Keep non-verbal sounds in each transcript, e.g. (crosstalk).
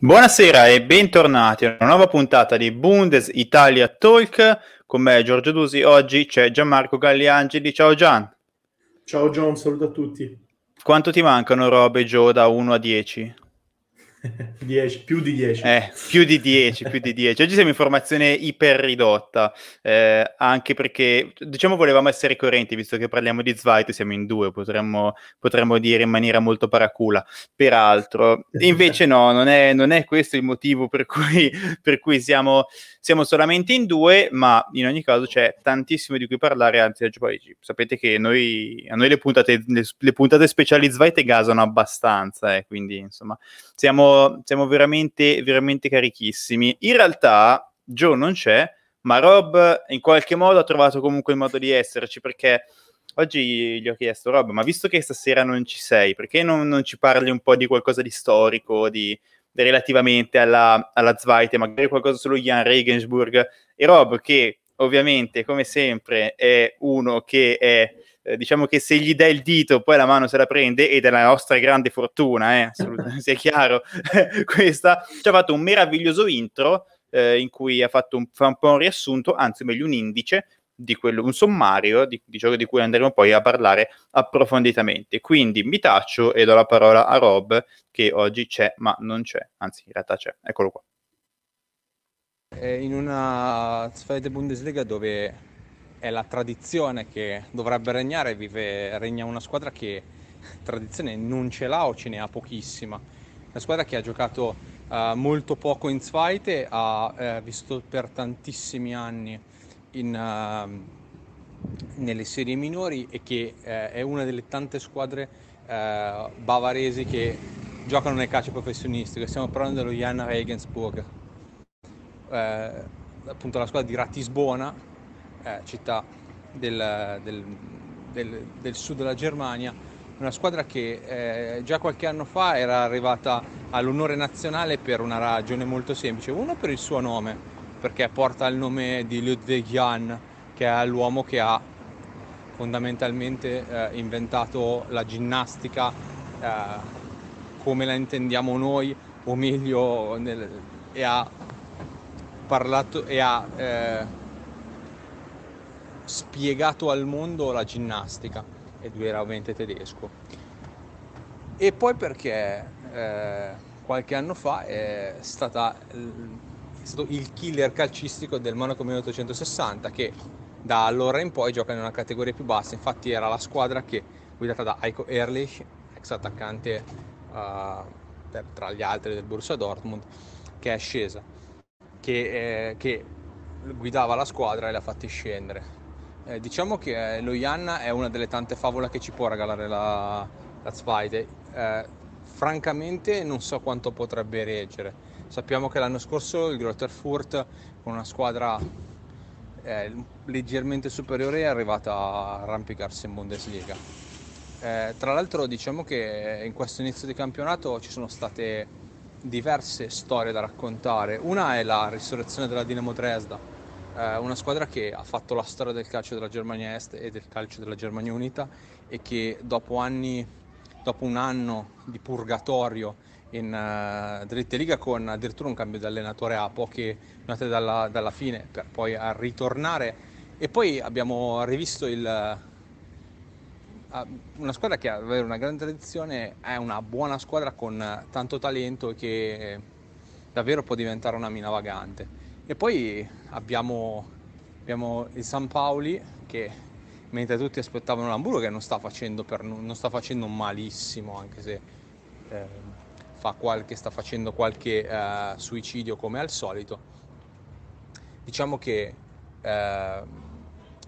Buonasera e bentornati a una nuova puntata di Bundes Italia Talk. Con me Giorgio Dusi, oggi c'è Gianmarco Galliangeli. Ciao Gian. Ciao John, saluto a tutti. Quanto ti mancano Rob e Joe da 1 a 10? 10, (laughs) più di 10. Eh, più di 10, più di 10. Oggi siamo in formazione iper ridotta, eh, anche perché, diciamo, volevamo essere coerenti, visto che parliamo di Zweit, siamo in due, potremmo, potremmo dire in maniera molto paracula, peraltro. (laughs) Invece no, non è, non è questo il motivo per cui, per cui siamo, siamo, solamente in due, ma in ogni caso c'è tantissimo di cui parlare, anzi oggi poi sapete che noi, a noi le puntate, le, le puntate speciali Zweit gasano abbastanza, eh, quindi insomma siamo siamo, veramente, veramente carichissimi. In realtà Joe non c'è, ma Rob in qualche modo ha trovato comunque il modo di esserci perché oggi gli ho chiesto Rob, ma visto che stasera non ci sei, perché non, non ci parli un po' di qualcosa di storico, di, di relativamente alla, alla Zweite, magari qualcosa sullo Jan Regensburg e Rob che ovviamente come sempre è uno che è eh, diciamo che se gli dai il dito poi la mano se la prende ed è la nostra grande fortuna, eh, (laughs) assolutamente, sia chiaro, eh, questa ci ha fatto un meraviglioso intro eh, in cui ha fatto un, fa un po' un riassunto, anzi meglio un indice, di quello, un sommario di, di ciò di cui andremo poi a parlare approfonditamente. Quindi mi taccio e do la parola a Rob che oggi c'è ma non c'è, anzi in realtà c'è, eccolo qua. È in una sfera Bundesliga dove è la tradizione che dovrebbe regnare, vive, regna una squadra che tradizione non ce l'ha o ce ne ha pochissima. Una squadra che ha giocato eh, molto poco in Zweite, ha eh, vissuto per tantissimi anni in, uh, nelle serie minori e che eh, è una delle tante squadre eh, bavaresi che giocano nel calcio professionistico. Stiamo parlando dello Jan Regensburg, eh, appunto la squadra di Ratisbona eh, città del, del, del, del, sud della Germania, una squadra che eh, già qualche anno fa era arrivata all'onore nazionale per una ragione molto semplice, uno per il suo nome, perché porta il nome di Ludwig Jahn, che è l'uomo che ha fondamentalmente eh, inventato la ginnastica eh, come la intendiamo noi, o meglio, nel, e ha parlato e ha eh, spiegato al mondo la ginnastica e lui era ovviamente tedesco. E poi perché eh, qualche anno fa è, stata, è stato il killer calcistico del Monaco 1860 che da allora in poi gioca in una categoria più bassa, infatti era la squadra che guidata da Heiko Ehrlich, ex attaccante uh, per, tra gli altri del Borussia Dortmund, che è scesa, che, eh, che guidava la squadra e l'ha fatta scendere. Eh, diciamo che eh, lo Yanna è una delle tante favole che ci può regalare la, la Spide. Eh, francamente non so quanto potrebbe reggere. Sappiamo che l'anno scorso il Grotter Furt con una squadra eh, leggermente superiore è arrivata a arrampicarsi in Bundesliga. Eh, tra l'altro diciamo che in questo inizio di campionato ci sono state diverse storie da raccontare. Una è la risurrezione della Dinamo Dresda, eh, una squadra che ha fatto la storia del calcio della Germania Est e del calcio della Germania Unita e che dopo, anni, dopo un anno di purgatorio in uh, dritte liga con addirittura un cambio di allenatore a poche note dalla, dalla, fine per poi a ritornare e poi abbiamo rivisto il, uh, una squadra che ha una grande tradizione è una buona squadra con tanto talento che davvero può diventare una mina vagante e poi abbiamo, abbiamo il San Paoli che mentre tutti aspettavano l'Hamburgo che non sta facendo, per, non sta facendo malissimo anche se eh, fa qualche, sta facendo qualche eh, suicidio come al solito. Diciamo che eh,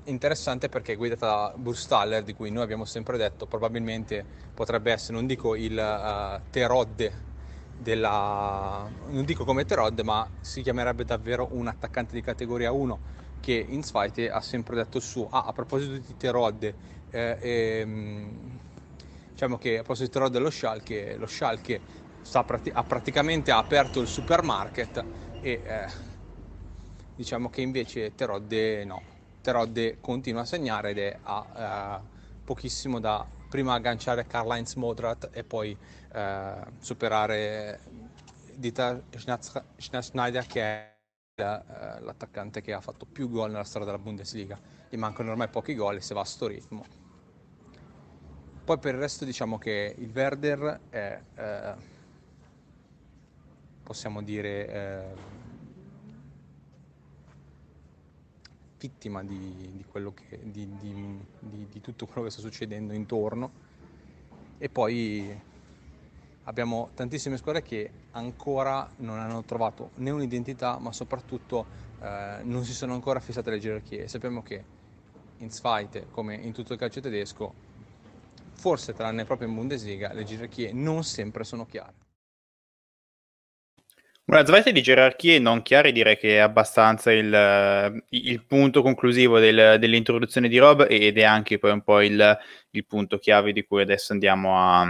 interessante perché è guidata da Bruce Burstaller di cui noi abbiamo sempre detto probabilmente potrebbe essere, non dico il uh, Terodde della, non dico come Terod, ma si chiamerebbe davvero un attaccante di categoria 1 che in Sfaite ha sempre detto su. Ah, a proposito di Terod, eh, ehm, diciamo che a proposito di Terod e lo Schalke, lo Schalke prati- ha praticamente aperto il supermarket e eh, diciamo che invece Terod no. Terod continua a segnare ed è a eh, pochissimo da prima agganciare Karl-Heinz Modrat e poi eh, superare Dieter Schneider che è eh, l'attaccante che ha fatto più gol nella storia della Bundesliga. Gli mancano ormai pochi gol e se va a sto ritmo. Poi per il resto diciamo che il Werder è, eh, possiamo dire, eh, vittima di, di, che, di tutto quello che sta succedendo intorno e poi abbiamo tantissime squadre che ancora non hanno trovato né un'identità ma soprattutto eh, non si sono ancora fissate le gerarchie sappiamo che in Zweite come in tutto il calcio tedesco forse tranne proprio in Bundesliga le gerarchie non sempre sono chiare una svolta di gerarchie non chiare direi che è abbastanza il, eh, il punto conclusivo del, dell'introduzione di Rob ed è anche poi un po' il, il punto chiave di cui adesso andiamo a,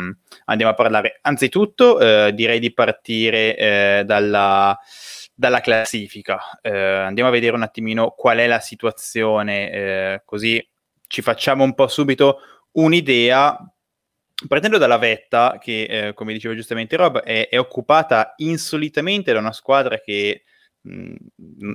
andiamo a parlare. Anzitutto eh, direi di partire eh, dalla, dalla, classifica. Eh, andiamo a vedere un attimino qual è la situazione, eh, così ci facciamo un po' subito un'idea Partendo dalla vetta, che eh, come diceva giustamente Rob, è, è, occupata insolitamente da una squadra che mh, mm,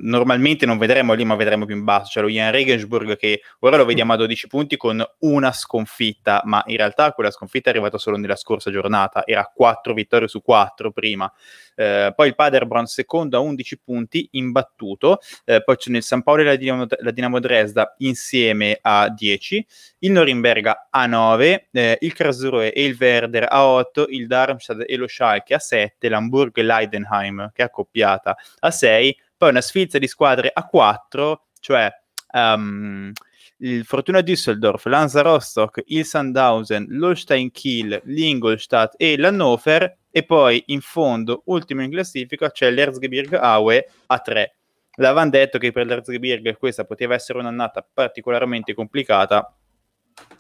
normalmente non vedremo lì, ma vedremo più in basso, cioè lo Jan Regensburg che ora lo vediamo a 12 punti con una sconfitta, ma in realtà quella sconfitta è arrivata solo nella scorsa giornata, era 4 vittorie su 4 prima, eh, poi il Paderborn secondo a 11 punti, imbattuto. Eh, poi c'è il San Paolo e la Dinamo, la Dinamo Dresda insieme a 10, il Norimberga a 9, eh, il Krasnodar e il Werder a 8, il Darmstadt e lo Schalke a 7, l'Hamburg e l'Eidenheim che è accoppiata a 6, poi una sfilza di squadre a 4, cioè... Um, il Fortuna Düsseldorf, l'Ansa Rostock, il Sandhausen, l'Holstein Kiel, l'Ingolstadt e l'Hannover e poi in fondo, ultimo in classifica, c'è l'Erzgebirge Aue a 3. L'avevamo detto che per l'Erzgebirge questa poteva essere un'annata particolarmente complicata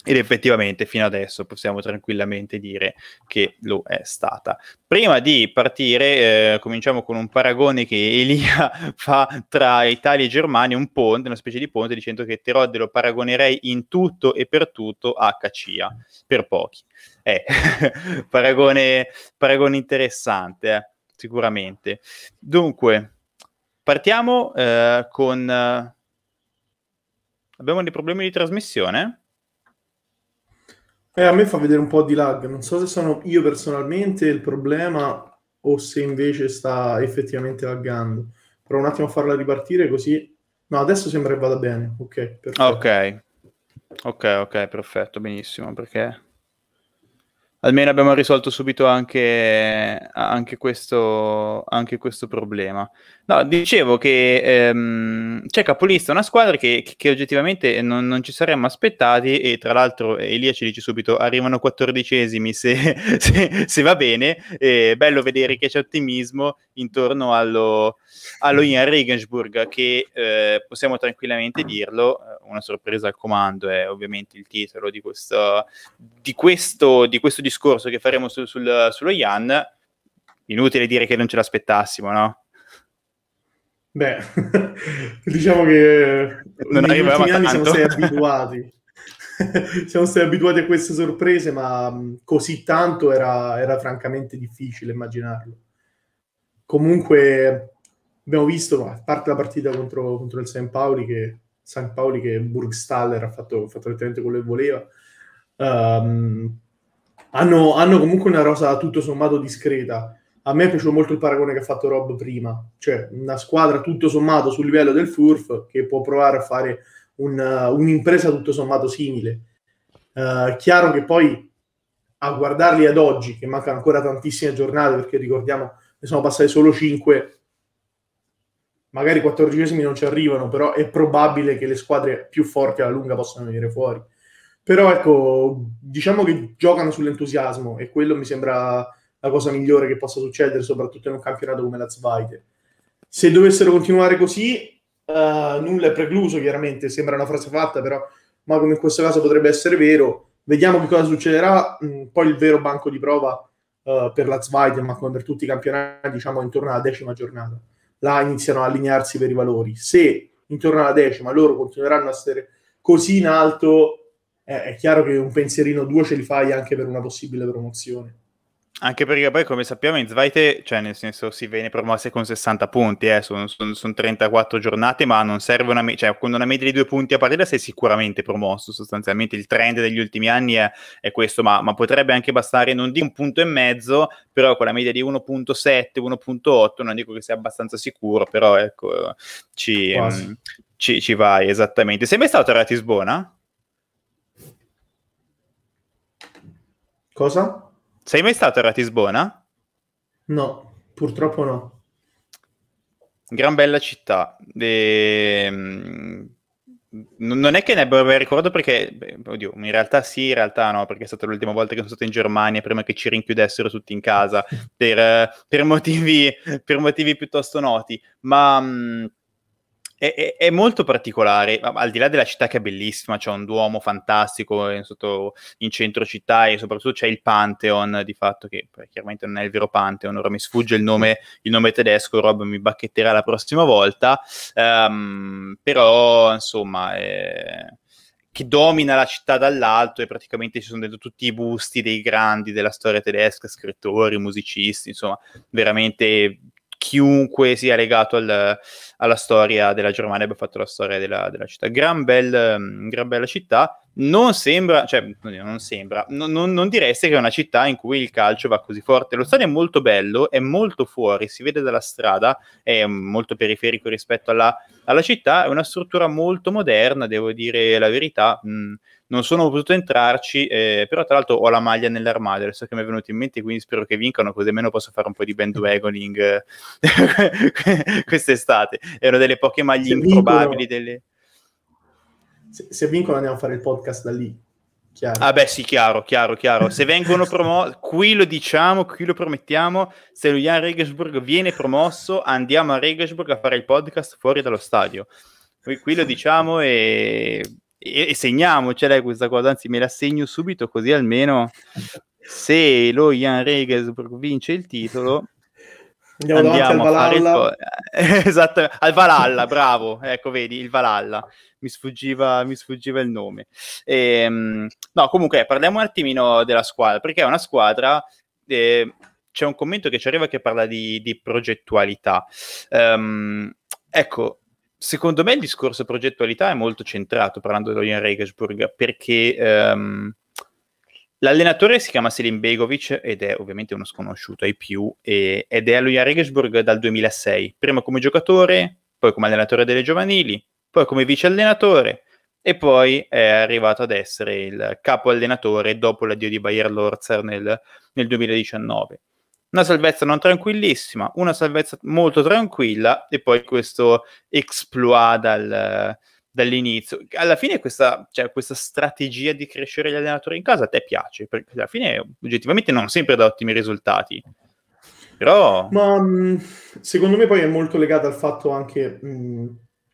ed effettivamente fino adesso possiamo tranquillamente dire che lo è stata. Prima di partire, eh, cominciamo con un paragone che Elia (laughs) fa tra Italia e Germania, un ponte, una specie di ponte, dicendo che Terodde lo paragonerei in tutto e per tutto a Cacia, per pochi eh, (laughs) paragone, paragone, interessante, eh, sicuramente. Dunque, partiamo eh, con... Eh, abbiamo dei problemi di trasmissione? Eh, a me fa vedere un po' di lag, non so se sono io personalmente il problema o se invece sta effettivamente laggando. Però un attimo a farla ripartire così. No, adesso sembra che vada bene. Ok, perfetto. ok, ok, okay perfetto, benissimo, perché almeno abbiamo risolto subito anche, anche, questo, anche questo, problema. No, dicevo che ehm, c'è capolista una squadra che, che oggettivamente non, non, ci saremmo aspettati e tra l'altro Elia ci dice subito arrivano quattordicesimi se, (laughs) se, se va bene, è bello vedere che c'è ottimismo intorno allo, allo Ian Regensburg che eh, possiamo tranquillamente dirlo una sorpresa al comando è ovviamente il titolo di questo, di questo, di questo discorso che faremo su, sul, sullo Yan. Inutile dire che non ce l'aspettassimo, no? Beh, (laughs) diciamo che non negli ultimi tanto. anni siamo stati abituati. (laughs) siamo stati abituati a queste sorprese, ma così tanto era, era francamente difficile immaginarlo. Comunque abbiamo visto, a parte la partita contro, contro il St. Pauli, che San Paoli che Burgstaller ha fatto, fatto letteralmente quello che voleva. Um, hanno, hanno, comunque una rosa tutto sommato discreta. A me è piaciuto molto il paragone che ha fatto Rob prima, cioè una squadra tutto sommato sul livello del Furf che può provare a fare un, uh, un'impresa tutto sommato simile. Uh, chiaro che poi a guardarli ad oggi, che mancano ancora tantissime giornate perché ricordiamo ne sono passate solo 5 magari i quattordicesimi non ci arrivano, però è probabile che le squadre più forti alla lunga possano venire fuori. Però ecco, diciamo che giocano sull'entusiasmo e quello mi sembra la cosa migliore che possa succedere, soprattutto in un campionato come la Zweite. Se dovessero continuare così, uh, nulla è precluso, chiaramente, sembra una frase fatta, però, ma come in questo caso potrebbe essere vero. Vediamo che cosa succederà, mm, poi il vero banco di prova uh, per la Zweite, ma come per tutti i campionati, diciamo intorno alla decima giornata là iniziano a allinearsi per i valori. Se intorno alla decima loro continueranno a essere così in alto, eh, è chiaro che un pensierino o due ce li fai anche per una possibile promozione. Anche perché poi, come sappiamo, in Zweite, cioè nel senso, si viene promosse con 60 punti, eh, sono, sono, sono, 34 giornate, ma non serve una media, cioè con una media di due punti a partita sei sicuramente promosso, sostanzialmente il trend degli ultimi anni è, è questo, ma, ma, potrebbe anche bastare, non di un punto e mezzo, però con la media di 1.7, 1.8, non dico che sia abbastanza sicuro, però ecco, ci, mh, mm, ci, ci vai esattamente. Sei mai stato a Ratisbona? Cosa? Sei mai stato a Ratisbona? No, purtroppo no. Gran bella città. E... Mm, non è che ne abbia ricordo perché, beh, oddio, in realtà sì, in realtà no, perché è stata l'ultima volta che sono stato in Germania prima che ci rinchiudessero tutti in casa (laughs) per, per, motivi, per motivi, piuttosto noti, ma... Mh, mm, è, è, è, molto particolare, al di là della città che è bellissima, c'è un duomo fantastico in, sotto, in centro città e soprattutto c'è il Pantheon di fatto, che chiaramente non è il vero Pantheon, ora mi sfugge il nome, il nome tedesco, Rob mi bacchetterà la prossima volta, um, però insomma... Eh, che domina la città dall'alto e praticamente ci sono dentro tutti i busti dei grandi della storia tedesca, scrittori, musicisti, insomma, veramente chiunque sia legato al, alla storia della Germania abbia fatto la storia della, della città. Gran, bel, mm, gran, bella città, non sembra, cioè non sembra, non, non, non direste che è una città in cui il calcio va così forte. Lo stadio è molto bello, è molto fuori, si vede dalla strada, è molto periferico rispetto alla, alla città, è una struttura molto moderna, devo dire la verità. Mh, mm, non sono potuto entrarci, eh, però tra l'altro ho la maglia nell'armadio, adesso che mi è venuto in mente, quindi spero che vincano, così almeno posso fare un po' di bandwagoning eh, (laughs) quest'estate. È una delle poche maglie se improbabili. Vincono, delle... se, se vincono andiamo a fare il podcast da lì. Chiaro. Ah beh sì, chiaro, chiaro, chiaro. Se vengono promossi, qui lo diciamo, qui lo promettiamo, se lo Regensburg viene promosso, andiamo a Regensburg a fare il podcast fuori dallo stadio. Qui, qui lo diciamo e e, e segniamocela questa cosa, anzi me la segno subito così almeno se lo Ian Regensburg vince il titolo andiamo, andiamo al Valhalla fare... (laughs) esatto, al Valhalla, bravo ecco vedi, il Valhalla mi sfuggiva, mi sfuggiva il nome e, ehm, no comunque parliamo un attimino della squadra perché è una squadra eh, c'è un commento che ci arriva che parla di, di progettualità um, ecco secondo me il discorso progettualità è molto centrato parlando di Dorian Regensburg perché ehm, l'allenatore si chiama Selim Begovic ed è ovviamente uno sconosciuto ai più e, ed è a Dorian Regensburg dal 2006 prima come giocatore poi come allenatore delle giovanili poi come vice allenatore e poi è arrivato ad essere il capo allenatore dopo l'addio di Bayer Lorzer nel, nel 2019 una salvezza non tranquillissima, una salvezza molto tranquilla e poi questo exploit dal, dall'inizio. Alla fine questa, cioè, questa, strategia di crescere gli allenatori in casa a te piace, perché alla fine oggettivamente non sempre dà ottimi risultati. Però... Ma mm, secondo me poi è molto legata al fatto anche, mh, mm,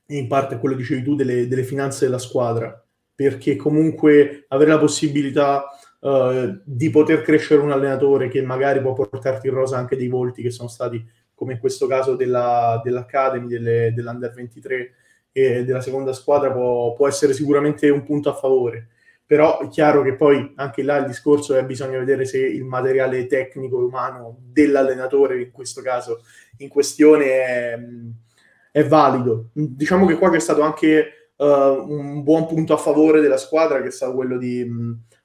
in parte a quello che dicevi tu, delle, delle finanze della squadra, perché comunque avere la possibilità eh, di poter crescere un allenatore che magari può portarti in rosa anche dei volti che sono stati, come in questo caso della, dell'Academy, delle, dell'Under 23 e della seconda squadra, può, può essere sicuramente un punto a favore però è chiaro che poi anche là il discorso è bisogna vedere se il materiale tecnico e umano dell'allenatore in questo caso in questione è, è valido diciamo che qua c'è stato anche uh, un buon punto a favore della squadra che è stato quello di,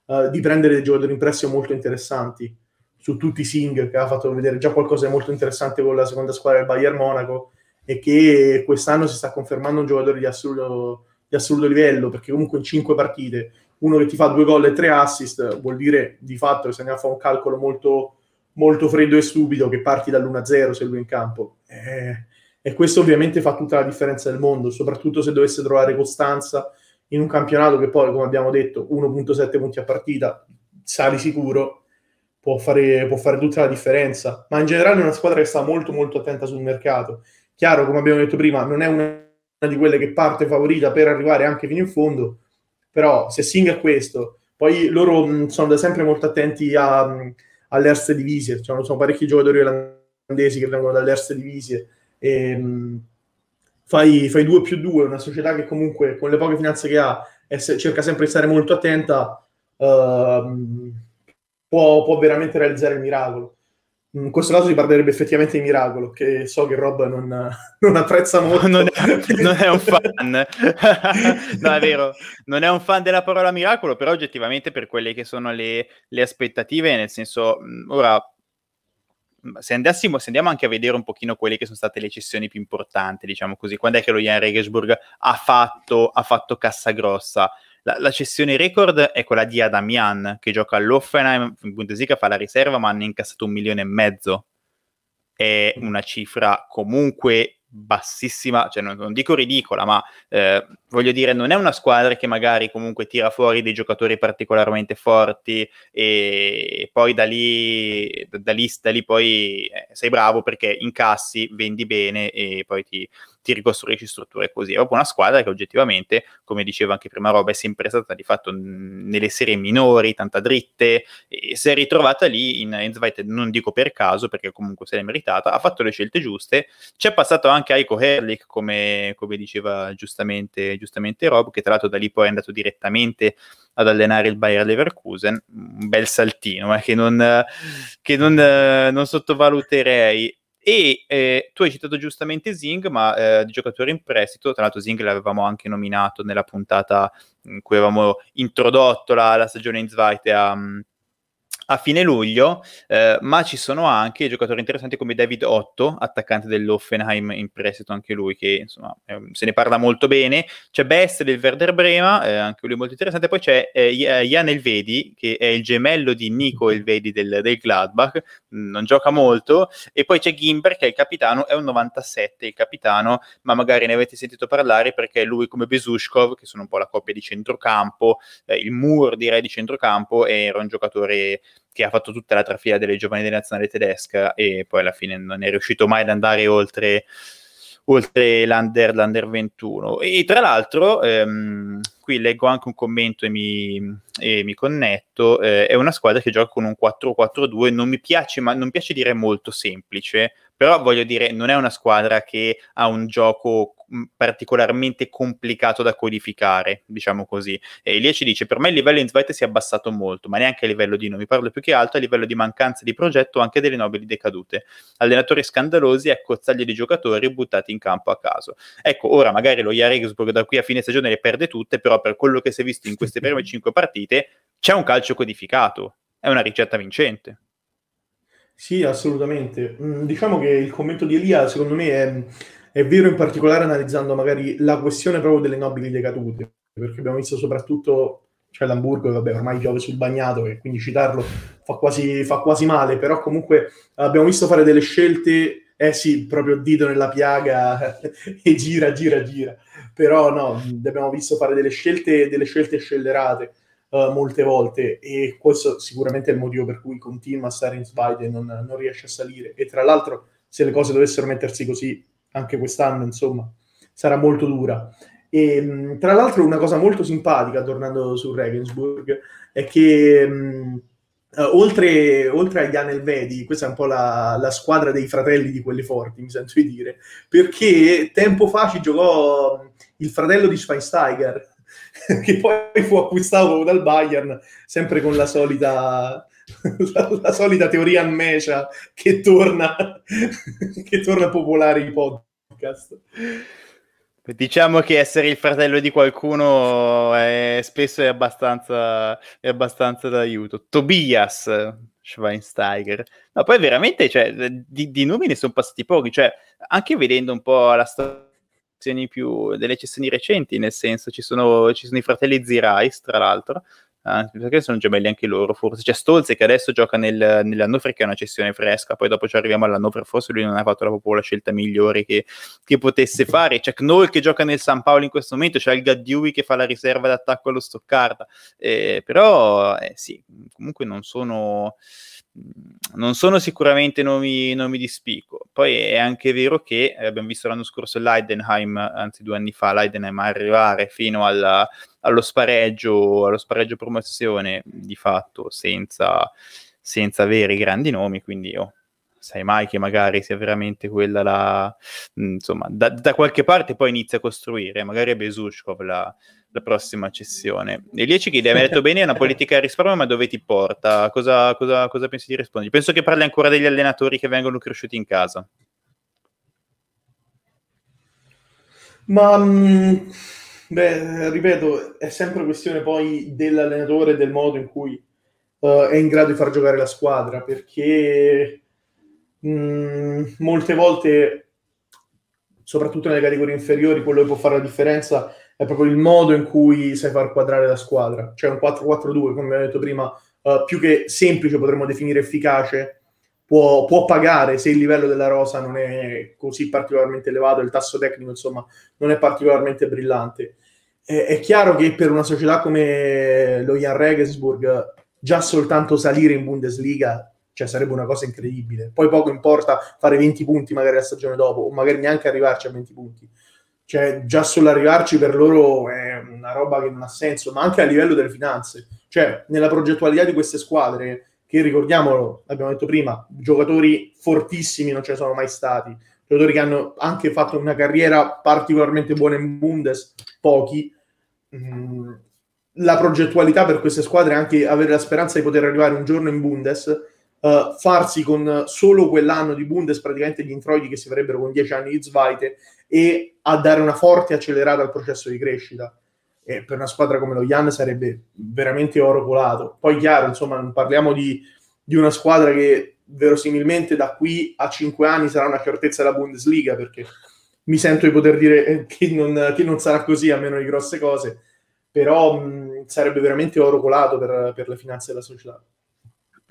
eh, di prendere dei giocatori in prestito molto interessanti. Su tutti i Singh, che ha fatto vedere già qualcosa di molto interessante con la seconda squadra del Bayern Monaco, e che quest'anno si sta confermando un giocatore di assoluto, di assoluto livello, perché comunque in cinque partite uno che ti fa due gol e tre assist vuol dire di fatto che se andiamo a fare un calcolo molto, molto freddo e stupido che parti dall'1-0 se lui è in campo. Eh, e questo ovviamente fa tutta la differenza del mondo, soprattutto se dovesse trovare costanza in un campionato che poi, come abbiamo detto, 1.7 punti a partita, sali sicuro, può fare, può fare tutta la differenza. Ma in generale è una squadra che sta molto molto attenta sul mercato. Chiaro, come abbiamo detto prima, non è una di quelle che parte favorita per arrivare anche fino in fondo, però se Singh è questo, poi loro mh, sono da sempre molto attenti a, mh, alle erste divise, cioè, sono parecchi giocatori olandesi che vengono dalle erste divise. E, mh, fai, fai 2 più 2, una società che comunque con le poche finanze che ha se, cerca sempre di stare molto attenta, uh, può, può, veramente realizzare il miracolo. In questo caso si parlerebbe effettivamente di miracolo, che so che Rob non, (laughs) non apprezza molto. Non è, non è un fan. (laughs) no, è vero, non è un fan della parola miracolo, però oggettivamente per quelle che sono le, le aspettative, nel senso, ora se, andassimo, se andiamo anche a vedere un pochino quelle che sono state le cessioni più importanti, diciamo così, quando è che lo Jan Regensburg ha fatto, ha fatto cassa grossa? La, la, cessione record è quella di Adamian, che gioca all'Offenheim in Bundesliga, fa la riserva, ma hanno incassato un milione e mezzo. È una cifra comunque bassissima, cioè non, non dico ridicola, ma eh, voglio dire non è una squadra che magari comunque tira fuori dei giocatori particolarmente forti e poi da lì, da lì, da lì poi eh, sei bravo perché incassi, vendi bene e poi ti, ti ricostruisci strutture così. È proprio una squadra che oggettivamente, come diceva anche prima Rob, è sempre stata di fatto nelle serie minori, tanta dritte, e si è ritrovata lì in Enzvite, non dico per caso, perché comunque se l'è meritata, ha fatto le scelte giuste, c'è passato anche Aiko Herlick, come, come diceva giustamente, giustamente Rob, che tra l'altro da lì poi è andato direttamente ad allenare il Bayer Leverkusen, un bel saltino, ma eh, che, non, che non, non sottovaluterei. E eh, tu hai citato giustamente Zing, ma eh, di giocatore in prestito, tra l'altro Zing l'avevamo anche nominato nella puntata in cui avevamo introdotto la, la stagione in Zweite a... Um, a fine luglio, eh, ma ci sono anche giocatori interessanti come David Otto, attaccante dell'Offenheim in prestito anche lui, che insomma eh, se ne parla molto bene. C'è Best del Werder Brema, eh, anche lui molto interessante. Poi c'è eh, eh, Jan Elvedi, che è il gemello di Nico Elvedi del, del Gladbach, mm, non gioca molto. E poi c'è Gimber, che è il capitano, è un 97 il capitano, ma magari ne avete sentito parlare perché lui come Besushkov, che sono un po' la coppia di centrocampo, eh, il Moore direi di centrocampo, era un giocatore che ha fatto tutta la trafila delle giovani della nazionale tedesca e poi alla fine non è riuscito mai ad andare oltre, oltre l'under, l'under 21. E tra l'altro, ehm, qui leggo anche un commento e mi, e mi connetto, eh, è una squadra che gioca con un 4-4-2, non mi piace, ma non piace dire molto semplice, però voglio dire, non è una squadra che ha un gioco particolarmente complicato da codificare, diciamo così. E Elia ci dice, per me il livello in Svite si è abbassato molto, ma neanche a livello di nomi, parlo più che altro a livello di mancanza di progetto anche delle nobili decadute. Allenatori scandalosi accozzaglie di giocatori buttati in campo a caso. Ecco, ora magari lo Jaregsburg da qui a fine stagione le perde tutte, però per quello che si è visto in queste prime 5 (laughs) partite c'è un calcio codificato, è una ricetta vincente. Sì, assolutamente. Mm, diciamo che il commento di Elia, secondo me, è è vero in particolare analizzando magari la questione proprio delle nobili decadute, perché abbiamo visto soprattutto, cioè l'Hamburgo, vabbè ormai piove sul bagnato e quindi citarlo fa quasi, fa quasi male, però comunque eh, abbiamo visto fare delle scelte eh sì, proprio dito nella piaga (laughs) e gira, gira, gira. Però no, abbiamo visto fare delle scelte, delle scelte scellerate uh, molte volte e questo sicuramente è il motivo per cui continua a stare in slide e non, non riesce a salire. E tra l'altro, se le cose dovessero mettersi così anche quest'anno, insomma, sarà molto dura. E, tra l'altro una cosa molto simpatica, tornando su Regensburg, è che mh, eh, oltre, oltre, agli Anelvedi, questa è un po' la, la, squadra dei fratelli di quelle forti, mi sento di dire, perché tempo fa ci giocò il fratello di Schweinsteiger, (laughs) che poi fu acquistato dal Bayern, sempre con la solita... (laughs) La, la solita teoria ammecia che torna, (laughs) che torna a popolare i pod podcast. Diciamo che essere il fratello di qualcuno è, spesso è abbastanza, è abbastanza d'aiuto. Tobias Schweinsteiger. Ma no, poi veramente cioè, di, di, nomi ne sono passati pochi. Cioè, anche vedendo un po' la storia delle cessioni recenti, nel senso ci sono, ci sono i fratelli Zirais, tra l'altro, anche perché sono gemelli anche loro forse c'è Stolze che adesso gioca nel, nell'Hannover che è una cessione fresca poi dopo ci arriviamo all'Hannover forse lui non ha fatto la, proprio la scelta migliore che, che potesse fare c'è Knoll che gioca nel San Paolo in questo momento c'è il Gaddiui che fa la riserva d'attacco allo Stoccarda eh, però eh, sì comunque non sono non sono sicuramente nomi, nomi, di spicco. Poi è anche vero che eh, abbiamo visto l'anno scorso l'Eidenheim, anzi due anni fa, l'Eidenheim arrivare fino alla, allo, spareggio, allo spareggio promozione di fatto senza, senza avere grandi nomi, quindi oh, sai mai che magari sia veramente quella la... Mm, insomma, da, da qualche parte poi inizia a costruire, magari è Bezushkov la, la prossima cessione. Elie ci chiede, hai detto bene, è una politica di risparmio, ma dove ti porta? Cosa, cosa, cosa pensi di rispondere? Penso che parli ancora degli allenatori che vengono cresciuti in casa. Ma mm, beh, ripeto, è sempre questione poi dell'allenatore, del modo in cui uh, è in grado di far giocare la squadra, perché mh, mm, molte volte, soprattutto nelle categorie inferiori, quello che può fare la differenza è proprio il modo in cui sai far quadrare la squadra. Cioè un 4-4-2, come abbiamo detto prima, uh, più che semplice potremmo definire efficace, può, può, pagare se il livello della rosa non è così particolarmente elevato, il tasso tecnico insomma non è particolarmente brillante. È, è chiaro che per una società come lo Jan Regensburg già soltanto salire in Bundesliga cioè, sarebbe una cosa incredibile. Poi poco importa fare 20 punti magari la stagione dopo, o magari neanche arrivarci a 20 punti. Cioè, già sull'arrivarci per loro è una roba che non ha senso, ma anche a livello delle finanze. Cioè, nella progettualità di queste squadre, che ricordiamolo, abbiamo detto prima, giocatori fortissimi non ce ne sono mai stati, giocatori che hanno anche fatto una carriera particolarmente buona in Bundes, pochi. Mm, la progettualità per queste squadre è anche avere la speranza di poter arrivare un giorno in Bundes uh, farsi con solo quell'anno di Bundes praticamente gli introiti che si avrebbero con dieci anni di Zweite e a dare una forte accelerata al processo di crescita. E per una squadra come lo Jan sarebbe veramente oro colato. Poi chiaro, insomma, non parliamo di, di una squadra che verosimilmente da qui a cinque anni sarà una certezza della Bundesliga perché mi sento di poter dire eh, che non, che non, sarà così, a meno di grosse cose, però mh, sarebbe veramente oro colato per, per le finanze della società.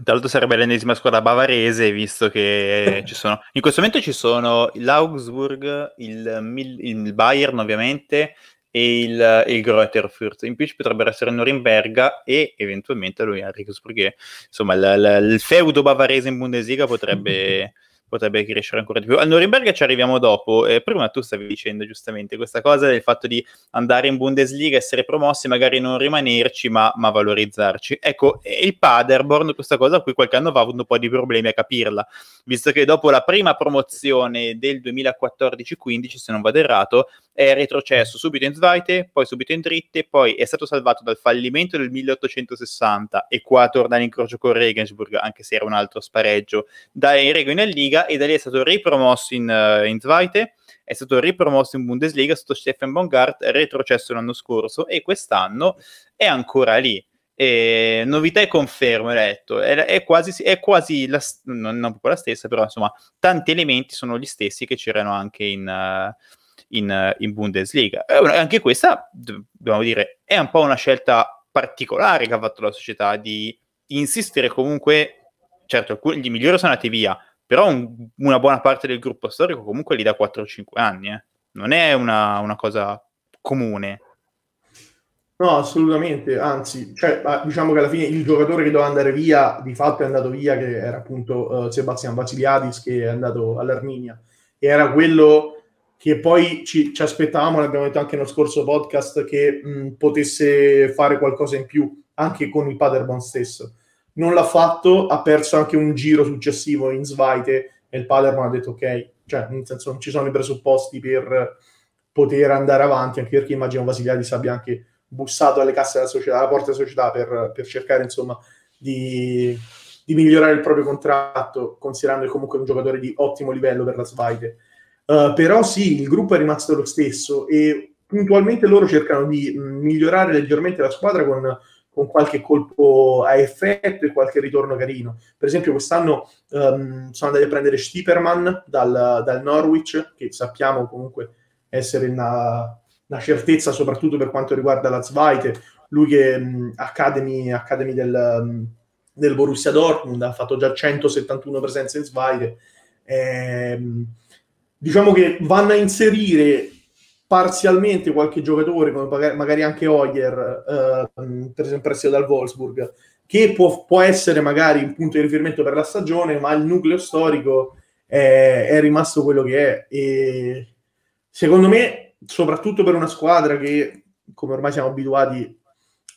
Tra l'altro sarebbe l'ennesima squadra bavarese, visto che (laughs) ci sono... In questo momento ci sono l'Augsburg, il, il Bayern ovviamente e il, il Greuther In più ci potrebbero essere il Norimberga e eventualmente lui Enrico Sprughe. Insomma, l, l, il feudo bavarese in Bundesliga potrebbe... (laughs) potrebbe crescere ancora di più. Al Norimberga ci arriviamo dopo, eh, prima tu stavi dicendo giustamente questa cosa del fatto di andare in Bundesliga, essere promossi, magari non rimanerci, ma, ma valorizzarci. Ecco, eh, il Paderborn, questa cosa qui qualche anno fa ha avuto un po' di problemi a capirla, visto che dopo la prima promozione del 2014-15, se non vado errato, è retrocesso subito in Zweite, poi subito in Dritte, poi è stato salvato dal fallimento del 1860 e qua torna all'incrocio con Regensburg, anche se era un altro spareggio, da Rego in Liga e da lì è stato ripromosso in, uh, in Zweite, è stato ripromosso in Bundesliga sotto Steffen Bongart, retrocesso l'anno scorso e quest'anno è ancora lì. E novità e conferma, ho letto, è, è, quasi, è quasi la, non, non proprio la stessa, però insomma tanti elementi sono gli stessi che c'erano anche in... Uh, in, eh, in, Bundesliga. Eh, anche questa, dobbiamo dire, è un po' una scelta particolare che ha fatto la società di insistere comunque, certo alcuni, gli migliori sono andati via, però un, una buona parte del gruppo storico comunque li da 4-5 anni, eh. non è una, una, cosa comune. No, assolutamente, anzi, cioè, diciamo che alla fine il giocatore che doveva andare via di fatto è andato via, che era appunto uh, Sebastian Vasiliadis che è andato all'Arminia, e era quello che poi ci, ci aspettavamo, l'abbiamo detto anche nello scorso podcast, che mh, potesse fare qualcosa in più anche con il Paderborn stesso non l'ha fatto, ha perso anche un giro successivo in Svaite e il Palermo ha detto ok, cioè nel senso non ci sono i presupposti per poter andare avanti, anche perché immagino Vasiliadis abbia anche bussato alle casse della società, alla porta della società per, per cercare insomma di, di, migliorare il proprio contratto, considerando che comunque è un giocatore di ottimo livello per la Svaite. Uh, eh, però sì, il gruppo è rimasto lo stesso e puntualmente loro cercano di mm, migliorare leggermente la squadra con con qualche colpo a effetto e qualche ritorno carino. Per esempio, quest'anno um, sono andati a prendere Stipperman dal, dal, Norwich, che sappiamo comunque essere una, una, certezza, soprattutto per quanto riguarda la Zweite. Lui che um, Academy, Academy del, um, del, Borussia Dortmund ha fatto già 171 presenze in Zweite. Eh, diciamo che vanno a inserire parzialmente qualche giocatore, come magari anche Hoyer, eh, per esempio prestito dal Wolfsburg, che può, può, essere magari un punto di riferimento per la stagione, ma il nucleo storico è, è rimasto quello che è. E secondo me, soprattutto per una squadra che, come ormai siamo abituati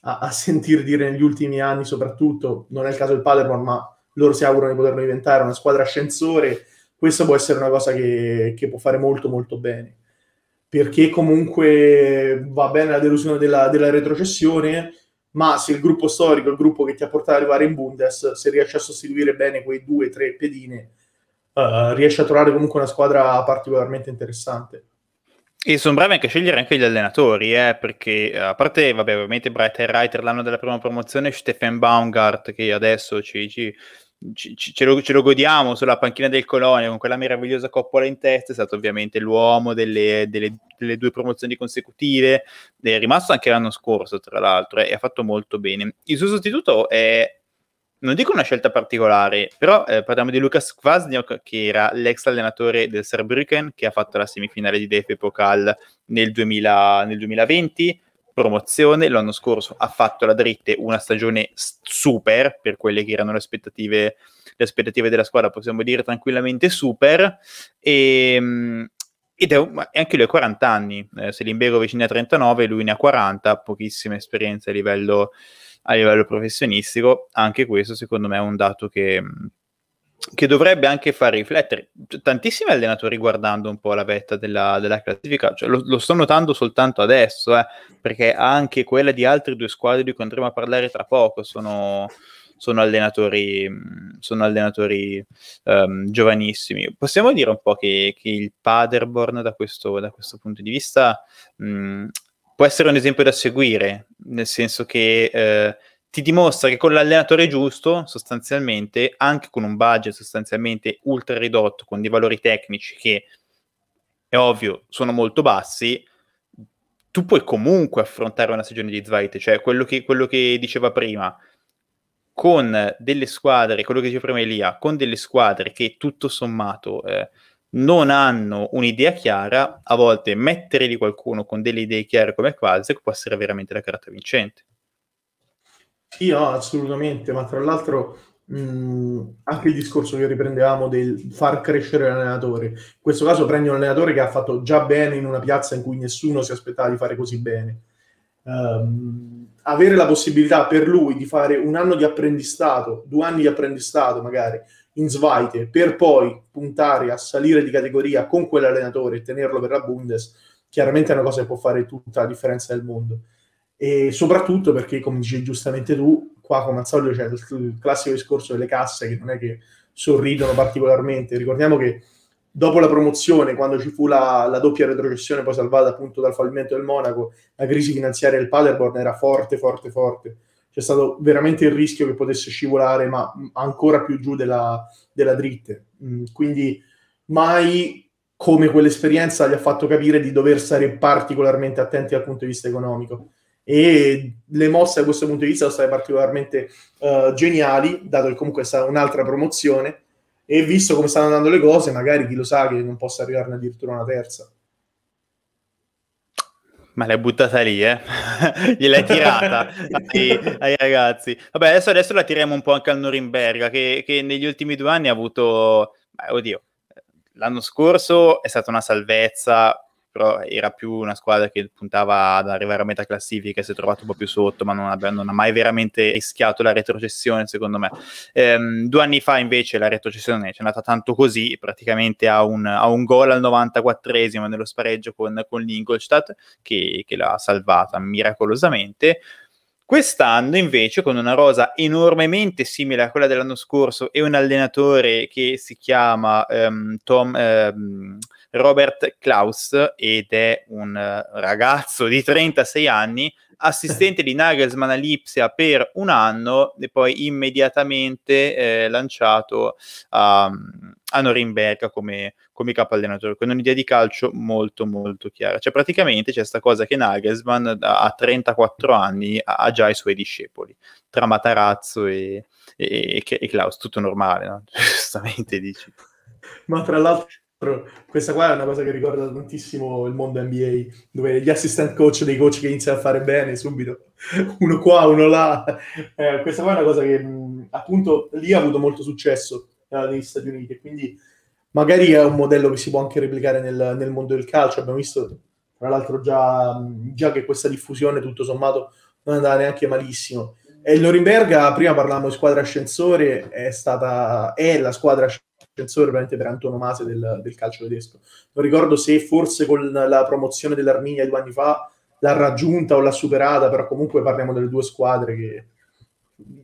a, a sentir dire negli ultimi anni, soprattutto, non è il caso del Palermo, ma loro si augurano di poterlo diventare una squadra ascensore, questa può essere una cosa che, che può fare molto molto bene perché comunque va bene la delusione della, della retrocessione, ma se il gruppo storico, il gruppo che ti ha portato ad arrivare in Bundes, se riesce a sostituire bene quei due o tre pedine, uh, eh, riesce a trovare comunque una squadra particolarmente interessante. E sono bravi anche a scegliere anche gli allenatori, eh, perché a parte, vabbè, ovviamente Bright Reiter l'anno della prima promozione, Stefan Baumgart, che adesso ci, ci ci, ce, lo, ce, lo, godiamo sulla panchina del Colonia con quella meravigliosa coppola in testa, è stato ovviamente l'uomo delle, delle, delle due promozioni consecutive, è rimasto anche l'anno scorso tra l'altro eh, e ha fatto molto bene. Il suo sostituto è, non dico una scelta particolare, però eh, parliamo di Lucas Kwasniok che era l'ex allenatore del Saarbrücken che ha fatto la semifinale di DFB Pokal nel, 2000, nel 2020 promozione. L'anno scorso ha fatto la dritte una stagione super, per quelle che erano le aspettative, le aspettative della squadra, possiamo dire tranquillamente super. E, ehm, ed è, è, anche lui ha 40 anni, eh, Selimbegovic vicino a 39, lui ne ha 40, pochissima esperienza a livello, a livello professionistico. Anche questo secondo me è un dato che che dovrebbe anche far riflettere tantissimi allenatori guardando un po' la vetta della, della classifica, cioè, lo, lo, sto notando soltanto adesso, eh, perché anche quella di altre due squadre di cui andremo a parlare tra poco sono, sono allenatori, sono allenatori um, giovanissimi. Possiamo dire un po' che, che il Paderborn da questo, da questo, punto di vista mh, può essere un esempio da seguire, nel senso che... Eh, ti dimostra che con l'allenatore giusto, sostanzialmente, anche con un budget sostanzialmente ultra ridotto, con dei valori tecnici che è ovvio sono molto bassi, tu puoi comunque affrontare una stagione di Zweite, cioè quello che, quello che diceva prima, con delle squadre, quello che diceva prima Elia, con delle squadre che tutto sommato eh, non hanno un'idea chiara, a volte mettere lì qualcuno con delle idee chiare come Quasic può essere veramente la carta vincente. Io assolutamente, ma tra l'altro mh, mhmm, anche il discorso che riprendevamo del far crescere l'allenatore. In questo caso prendi un allenatore che ha fatto già bene in una piazza in cui nessuno si aspettava di fare così bene. Um, avere la possibilità per lui di fare un anno di apprendistato, due anni di apprendistato magari in svaite, per poi puntare a salire di categoria con quell'allenatore e tenerlo per la Bundes, chiaramente è una cosa che può fare tutta la differenza del mondo e soprattutto perché, come dici giustamente tu, qua come al solito c'è il classico discorso delle casse che non è che sorridono particolarmente. Ricordiamo che dopo la promozione, quando ci fu la, la doppia retrocessione poi salvata appunto dal fallimento del Monaco, la crisi finanziaria del Paderborn era forte, forte, forte. C'è stato veramente il rischio che potesse scivolare, ma ancora più giù della, della dritta. Mm, quindi mai come quell'esperienza gli ha fatto capire di dover stare particolarmente attenti dal punto di vista economico e le mosse a questo punto di vista sono state particolarmente uh, geniali, dato che comunque è stata un'altra promozione e visto come stanno andando le cose, magari chi lo sa che non possa arrivarne addirittura una terza. Ma l'hai buttata lì, eh? (laughs) Gliel'hai tirata ai, ai, ragazzi. Vabbè, adesso, adesso, la tiriamo un po' anche al Norimberga, che, che negli ultimi due anni ha avuto... Beh, oddio, l'anno scorso è stata una salvezza però era più una squadra che puntava ad arrivare a metà classifica e si è trovato un po' più sotto, ma non, abbia, non ha mai veramente rischiato la retrocessione, secondo me. Ehm, due anni fa invece la retrocessione ci è andata tanto così, praticamente a un, a un gol al 94esimo nello spareggio con, con l'Ingolstadt, che, che l'ha salvata miracolosamente. Quest'anno invece con una rosa enormemente simile a quella dell'anno scorso e un allenatore che si chiama um, Tom, um, Robert Klaus ed è un eh, ragazzo di 36 anni, assistente di Nagelsmann all'Ipsia per un anno e poi immediatamente eh, lanciato a, a Norimberga come, come capo allenatore, con un'idea di calcio molto molto chiara. Cioè praticamente c'è questa cosa che Nagelsmann a 34 anni ha già i suoi discepoli, tra Matarazzo e, e, e Klaus, tutto normale, no? (laughs) giustamente dici. Ma tra l'altro questa qua è una cosa che ricorda tantissimo il mondo NBA, dove gli assistant coach dei coach che iniziano a fare bene subito, uno qua, uno là. Eh, questa qua è una cosa che mm, appunto lì ha avuto molto successo eh, negli Stati Uniti quindi magari è un modello che si può anche replicare nel, nel mondo del calcio. Abbiamo visto tra l'altro già, mm, già, che questa diffusione tutto sommato non andava neanche malissimo. E Norimberga, prima parlavamo di squadra ascensore, è stata, è la squadra ascensore difensore veramente per antonomasia del, del, calcio tedesco. Non ricordo se forse con la promozione dell'Arminia due anni fa l'ha raggiunta o l'ha superata, però comunque parliamo delle due squadre che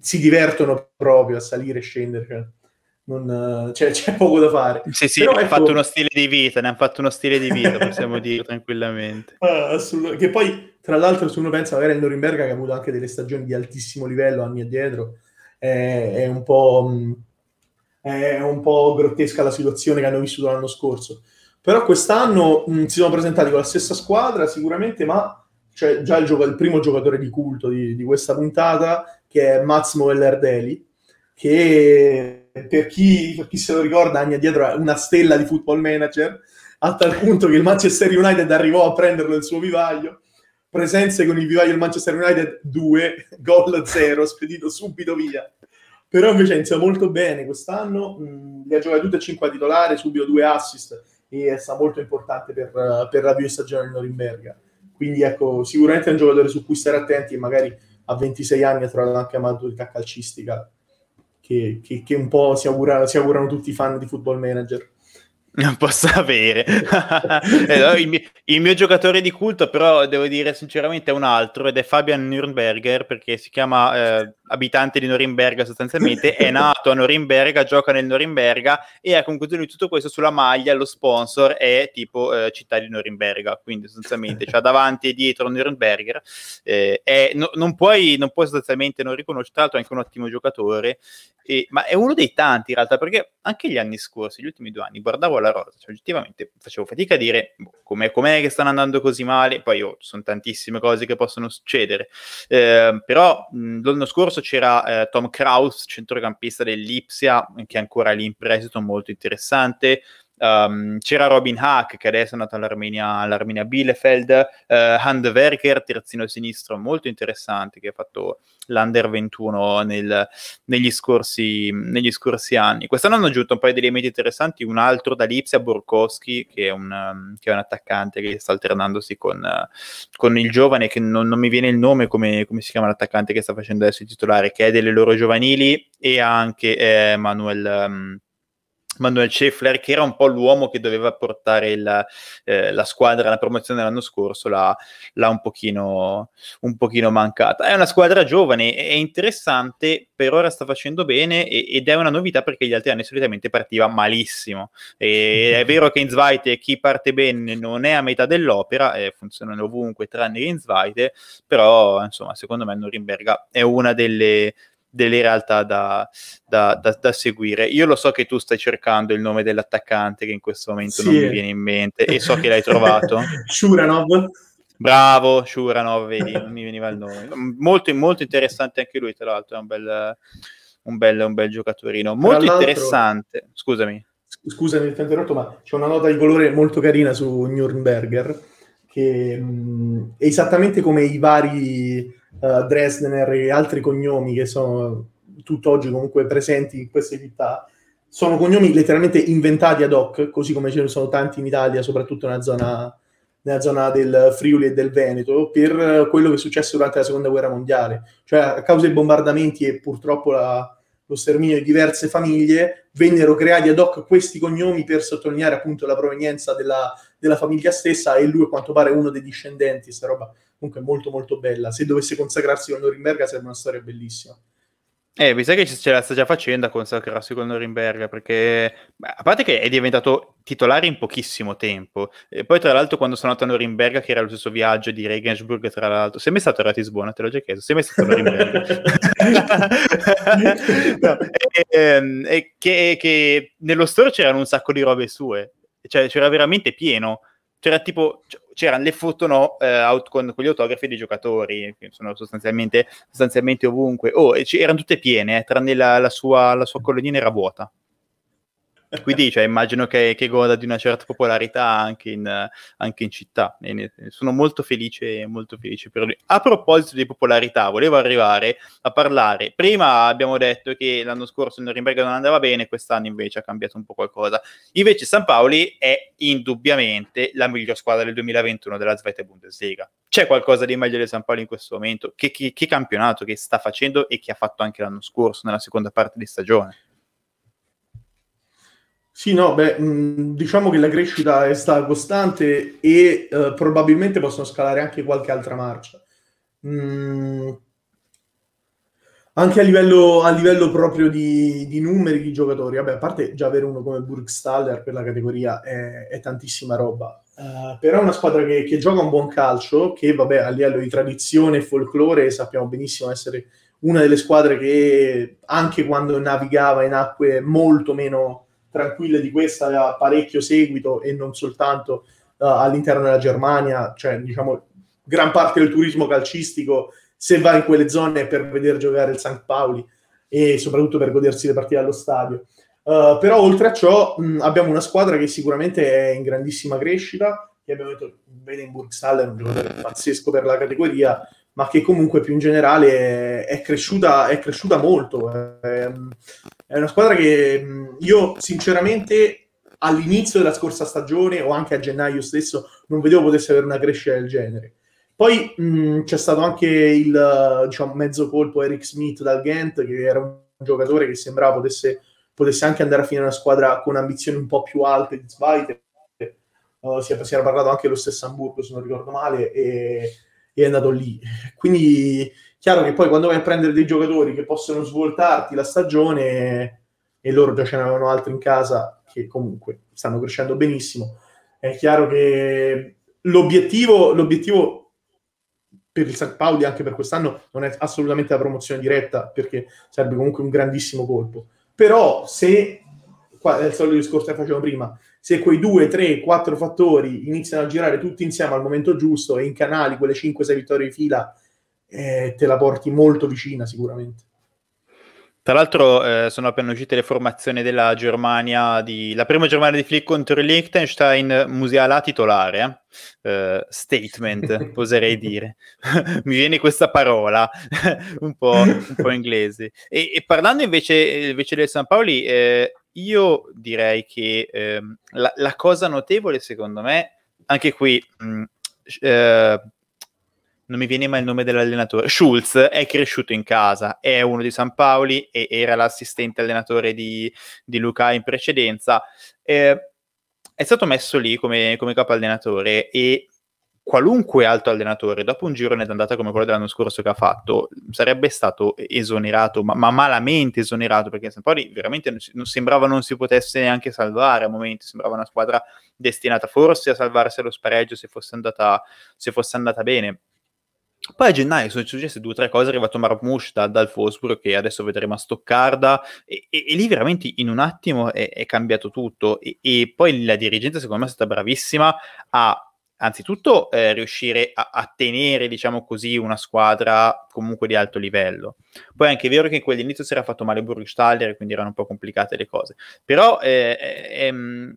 si divertono proprio a salire e scendere. Cioè. Non, cioè, c'è poco da fare. Sì, sì, ha ecco... fatto uno stile di vita, ne ha fatto uno stile di vita, possiamo dire (laughs) tranquillamente. Ah, che poi, tra l'altro, se uno pensa magari al Norimberga, che ha avuto anche delle stagioni di altissimo livello anni addietro, è, è un po'... Mh, è un po' grottesca la situazione che hanno vissuto l'anno scorso. Però quest'anno mh, mm, si sono presentati con la stessa squadra sicuramente, ma c'è già il, gioco, il primo giocatore di culto di, di questa puntata, che è Mats Moellerdeli, che per chi, per chi, se lo ricorda anni addietro è una stella di football manager, a tal punto che il Manchester United arrivò a prenderlo il suo vivaglio. presenze con il vivaio del Manchester United 2, gol 0, spedito subito via però invece ha iniziato molto bene quest'anno, mh, mm, le ha giocate tutte e cinque a titolare, subito due assist, e è stato molto importante per, per l'avvio di stagione di Norimberga. Quindi ecco, sicuramente è un giocatore su cui stare attenti e magari a 26 anni ha trovato anche una maturità calcistica che, che, che un po' si, augura, si augurano tutti i fan di Football Manager. Non (laughs) posso avere. (laughs) Eh, il, mio, il, mio, giocatore di culto, però, devo dire sinceramente, è un altro ed è Fabian Nürnberger perché si chiama eh, abitante di Norimberga sostanzialmente. È nato a Norimberga, gioca nel Norimberga e a conclusione di tutto questo sulla maglia lo sponsor è tipo eh, città di Norimberga. Quindi sostanzialmente c'ha cioè, davanti e dietro Nürnberger. Eh, è, no, non, puoi, non puoi sostanzialmente non riconoscere, tra l'altro è anche un ottimo giocatore, e, ma è uno dei tanti in realtà perché anche gli anni scorsi, gli ultimi due anni, guardavo la rosa. Cioè, oggettivamente facevo fatica a dire boh, com'è, com'è, che stanno andando così male. Poi oh, sono tantissime cose che possono succedere. Eh, però mh, l'anno scorso c'era eh, Tom Kraus, centrocampista dell'Ipsia, che è ancora lì in prestito, molto interessante. Um, c'era Robin Hack che adesso è andato all'Armenia, all'Armenia Bielefeld, uh, eh, Handwerker, terzino sinistro molto interessante che ha fatto l'Under 21 nel, negli, scorsi, negli, scorsi, anni. Quest'anno hanno aggiunto un paio di elementi interessanti, un altro da Lipsia, Borkowski, che è, un, che è un, attaccante che sta alternandosi con, con il giovane, che non, non, mi viene il nome, come, come, si chiama l'attaccante che sta facendo adesso il titolare, che è delle loro giovanili, e anche eh, Manuel... Um, Manuel Scheffler, che era un po' l'uomo che doveva portare il, eh, la squadra alla promozione l'anno scorso, l'ha, l'ha un, pochino, un, pochino, mancata. È una squadra giovane, è interessante, per ora sta facendo bene e, ed è una novità perché gli altri anni solitamente partiva malissimo. E (laughs) è vero che in Zweite chi parte bene non è a metà dell'opera, eh, funzionano ovunque tranne in Zweite, però insomma secondo me Norimberga è una delle delle realtà da, da, da, da, seguire. Io lo so che tu stai cercando il nome dell'attaccante che in questo momento sì. non mi viene in mente e so che l'hai trovato. (laughs) Shuranov. Bravo, Shuranov, vedi, non mi veniva il nome. Molto, molto interessante anche lui, tra l'altro, è un bel, un bel, un bel giocatorino. Molto interessante, scusami. Scusami, ti ho interrotto, ma c'è una nota di colore molto carina su Nürnberger, che mh, mm, è esattamente come i vari uh, Dresdner e altri cognomi che sono tutt'oggi comunque presenti in queste città, sono cognomi letteralmente inventati ad hoc, così come ce ne sono tanti in Italia, soprattutto nella zona, nella zona del Friuli e del Veneto, per quello che è successo durante la Seconda Guerra Mondiale. Cioè, a causa dei bombardamenti e purtroppo la, lo sterminio di diverse famiglie, vennero creati ad hoc questi cognomi per sottolineare appunto la provenienza della, della famiglia stessa e lui a quanto pare è uno dei discendenti, sta roba comunque molto molto bella. Se dovesse consacrarsi con Norimberga sarebbe una storia bellissima. Eh, mi sa che ce la sta già facendo a consacrarsi con Norimberga, perché a parte che è diventato titolare in pochissimo tempo, e poi tra l'altro quando sono andato a Norimberga, che era lo stesso viaggio di Regensburg, tra l'altro, sei mai stato a Ratisbona, te l'ho già chiesto, sei mai stato a Norimberga? (laughs) (laughs) no, e, e, ehm, e che, che nello store c'erano un sacco di robe sue, cioè c'era veramente pieno, c'era tipo, c'erano le foto no, eh, out con, con, gli autografi dei giocatori, che sono sostanzialmente, sostanzialmente ovunque. Oh, erano tutte piene, eh, tranne la, la, sua, la sua colonnina era vuota. Quindi cioè, immagino che, che, goda di una certa popolarità anche in, anche in città. Ne, sono molto felice, molto felice per lui. A proposito di popolarità, volevo arrivare a parlare. Prima abbiamo detto che l'anno scorso il Norimberga non andava bene, quest'anno invece ha cambiato un po' qualcosa. Invece San Paoli è indubbiamente la miglior squadra del 2021 della Svete Bundesliga. C'è qualcosa di meglio del San Paolo in questo momento? Che, che, che campionato che sta facendo e che ha fatto anche l'anno scorso nella seconda parte di stagione? Sì, no, beh, mm, diciamo che la crescita è stata costante e eh, probabilmente possono scalare anche qualche altra marcia. Mh, mm. anche a livello, a livello proprio di, di, numeri di giocatori, vabbè, a parte già avere uno come Burgstaller per la categoria è, è tantissima roba, uh, però è una squadra che, che, gioca un buon calcio, che vabbè, a livello di tradizione e folklore sappiamo benissimo essere una delle squadre che anche quando navigava in acque molto meno tranquille di questa aveva parecchio seguito e non soltanto uh, all'interno della Germania, cioè diciamo gran parte del turismo calcistico se va in quelle zone è per vedere giocare il St. Pauli e soprattutto per godersi le partite allo stadio. Uh, però oltre a ciò mh, abbiamo una squadra che sicuramente è in grandissima crescita, che abbiamo detto Wedenburg Staller è un giocatore pazzesco per la categoria, ma che comunque più in generale è, è, cresciuta, è cresciuta, molto. È, ehm, è una squadra che io sinceramente all'inizio della scorsa stagione o anche a gennaio stesso non vedevo potesse avere una crescita del genere. Poi mh, c'è stato anche il diciamo, mezzo colpo Eric Smith dal Ghent, che era un giocatore che sembrava potesse, potesse anche andare a finire una squadra con ambizioni un po' più alte di Zweiter. Uh, si, si, era parlato anche lo stesso Hamburgo, se non ricordo male, e, e, è andato lì. Quindi Chiaro che poi quando vai a prendere dei giocatori che possono svoltarti la stagione, e loro già ce n'avevano altri in casa che comunque stanno crescendo benissimo, è chiaro che l'obiettivo, l'obiettivo per il San Paoli anche per quest'anno non è assolutamente la promozione diretta perché sarebbe comunque un grandissimo colpo però se qua è il solito discorso che facevo prima se quei due, tre, quattro fattori iniziano a girare tutti insieme al momento giusto e in canali quelle 5-6 vittorie di fila eh, te la porti molto vicina sicuramente. Tra l'altro eh, sono appena uscite le formazioni della Germania, di, la prima Germania di Flick contro il Liechtenstein, museala titolare, eh? uh, statement, (laughs) oserei dire. (laughs) Mi viene questa parola, (laughs) un, po', un, po', inglese. E, e parlando invece, invece, del San Paoli, eh, io direi che ehm, la, la, cosa notevole secondo me, anche qui... Mh, mm, non mi viene mai il nome dell'allenatore. Schulz è cresciuto in casa, è uno di San Paoli e era l'assistente allenatore di, di Luca in precedenza. Eh, è stato messo lì come, come capo allenatore e qualunque altro allenatore, dopo un girone d'andata come quello dell'anno scorso che ha fatto, sarebbe stato esonerato, ma, ma malamente esonerato, perché San Paoli veramente non, non sembrava non si potesse neanche salvare a momenti, sembrava una squadra destinata forse a salvarsi allo spareggio se fosse andata, se fosse andata bene poi a gennaio sono successe due o tre cose, è arrivato Marmush da, dal Fosburg che adesso vedremo a Stoccarda e, e, e lì veramente in un attimo è, è cambiato tutto e, e, poi la dirigenza secondo me è stata bravissima a anzitutto eh, riuscire a, a, tenere diciamo così una squadra comunque di alto livello. Poi è anche vero che in quell'inizio si era fatto male Burgstaller quindi erano un po' complicate le cose, però eh, eh ehm,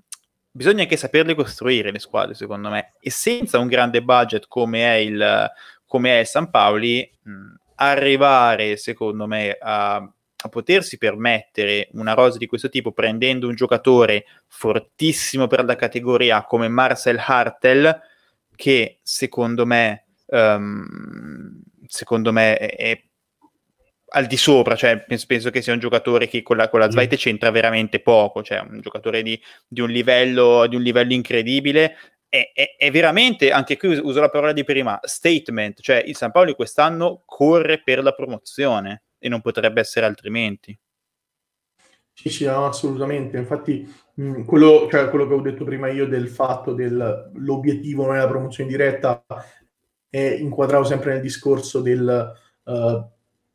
bisogna anche saperle costruire le squadre secondo me e senza un grande budget come è il come è San Paoli, mh, arrivare secondo me a, a, potersi permettere una rosa di questo tipo prendendo un giocatore fortissimo per la categoria come Marcel Hartel, che secondo me, um, secondo me è, è al di sopra, cioè penso, penso, che sia un giocatore che con la, con la Zweite mm. c'entra veramente poco, cioè un giocatore di, di, un, livello, di un livello incredibile è, è, è, veramente, anche qui uso la parola di prima, statement, cioè il San Paolo quest'anno corre per la promozione e non potrebbe essere altrimenti. Sì, sì, no, assolutamente. Infatti, mh, quello, cioè, quello, che ho detto prima io del fatto dell'obiettivo non è la promozione diretta, è inquadrato sempre nel discorso del uh,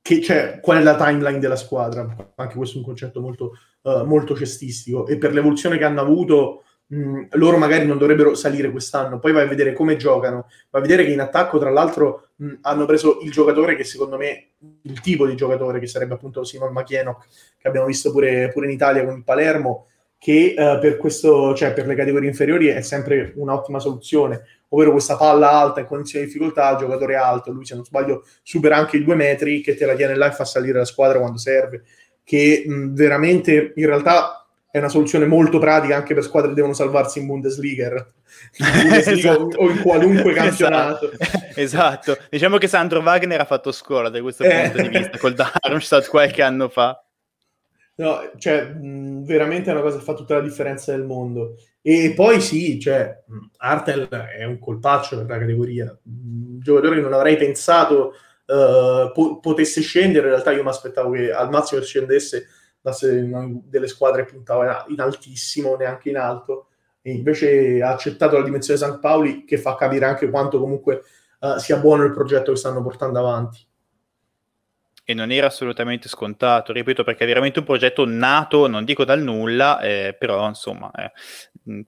che, cioè, qual è la timeline della squadra. Anche questo è un concetto molto, uh, molto cestistico. E per l'evoluzione che hanno avuto, mh, mm, loro magari non dovrebbero salire quest'anno. Poi vai a vedere come giocano, vai a vedere che in attacco, tra l'altro, mh, mm, hanno preso il giocatore che secondo me il tipo di giocatore che sarebbe appunto Simon Machienoch, che abbiamo visto pure, pure in Italia con il Palermo che uh, per, questo, cioè, per, le categorie inferiori è sempre un'ottima soluzione, ovvero questa palla alta in condizioni di difficoltà, giocatore alto, lui se non sbaglio supera anche i due metri, che te la tiene là e fa salire la squadra quando serve, che mh, mm, veramente in realtà è una soluzione molto pratica anche per squadre che devono salvarsi in Bundesliga, in (laughs) Bundesliga esatto. o in qualunque esatto. campionato. (laughs) Esatto. diciamo che Sandro Wagner ha fatto scuola da questo eh. punto di vista col Darmstadt qualche anno fa. No, cioè, mh, veramente è una cosa che fa tutta la differenza del mondo. E poi sì, cioè, Artel è un colpaccio per la categoria, un giocatore che non avrei pensato uh, po- potesse scendere, in realtà io mi aspettavo che al massimo scendesse da delle squadre puntava in altissimo, neanche in alto. E invece ha accettato la dimensione San Paoli, che fa capire anche quanto comunque uh, sia buono il progetto che stanno portando avanti. E non era assolutamente scontato, ripeto, perché è veramente un progetto nato, non dico dal nulla, eh, però insomma, eh,